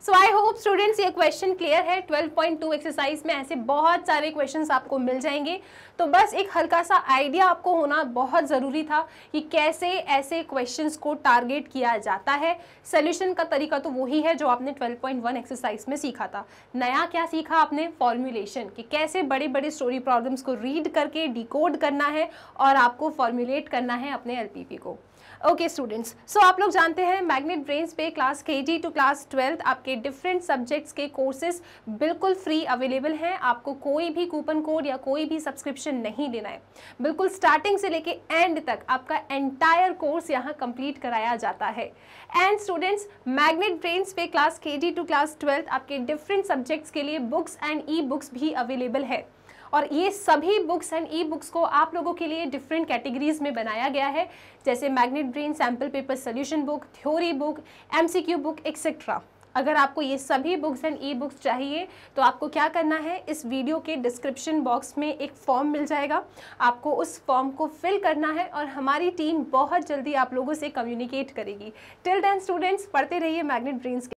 सो आई होप स्टूडेंट्स ये क्वेश्चन क्लियर है 12.2 एक्सरसाइज में ऐसे बहुत सारे क्वेश्चंस आपको मिल जाएंगे तो बस एक हल्का सा आइडिया आपको होना बहुत ज़रूरी था कि कैसे ऐसे क्वेश्चंस को टारगेट किया जाता है सोल्यूशन का तरीका तो वही है जो आपने 12.1 एक्सरसाइज में सीखा था नया क्या सीखा आपने फॉर्मुलेशन कि कैसे बड़े बड़े स्टोरी प्रॉब्लम्स को रीड करके डिकोड करना है और आपको फॉर्मुलेट करना है अपने एल को ओके स्टूडेंट्स सो आप लोग जानते हैं मैग्नेट ब्रेन्स पे क्लास के जी टू क्लास ट्वेल्थ आपके डिफरेंट सब्जेक्ट्स के कोर्सेज बिल्कुल फ्री अवेलेबल हैं आपको कोई भी कूपन कोड या कोई भी सब्सक्रिप्शन नहीं देना है बिल्कुल स्टार्टिंग से लेके एंड तक आपका एंटायर कोर्स यहाँ कंप्लीट कराया जाता है एंड स्टूडेंट्स मैग्नेट ब्रेन्स पे क्लास के जी टू क्लास ट्वेल्थ आपके डिफरेंट सब्जेक्ट्स के लिए बुक्स एंड ई बुक्स भी अवेलेबल है और ये सभी बुक्स एंड ई बुक्स को आप लोगों के लिए डिफरेंट कैटेगरीज में बनाया गया है जैसे magnet brain sample paper solution book theory book M book etcetera अगर आपको ये सभी बुक्स एंड ई बुक्स चाहिए तो आपको क्या करना है इस वीडियो के डिस्क्रिप्शन बॉक्स में एक फॉर्म मिल जाएगा आपको उस फॉर्म को फिल करना है और हमारी टीम बहुत जल्दी आप लोगों से कम्युनिकेट करेगी टिल देन स्टूडेंट्स पढ़ते रहिए मैग्नेट ब्रेन्स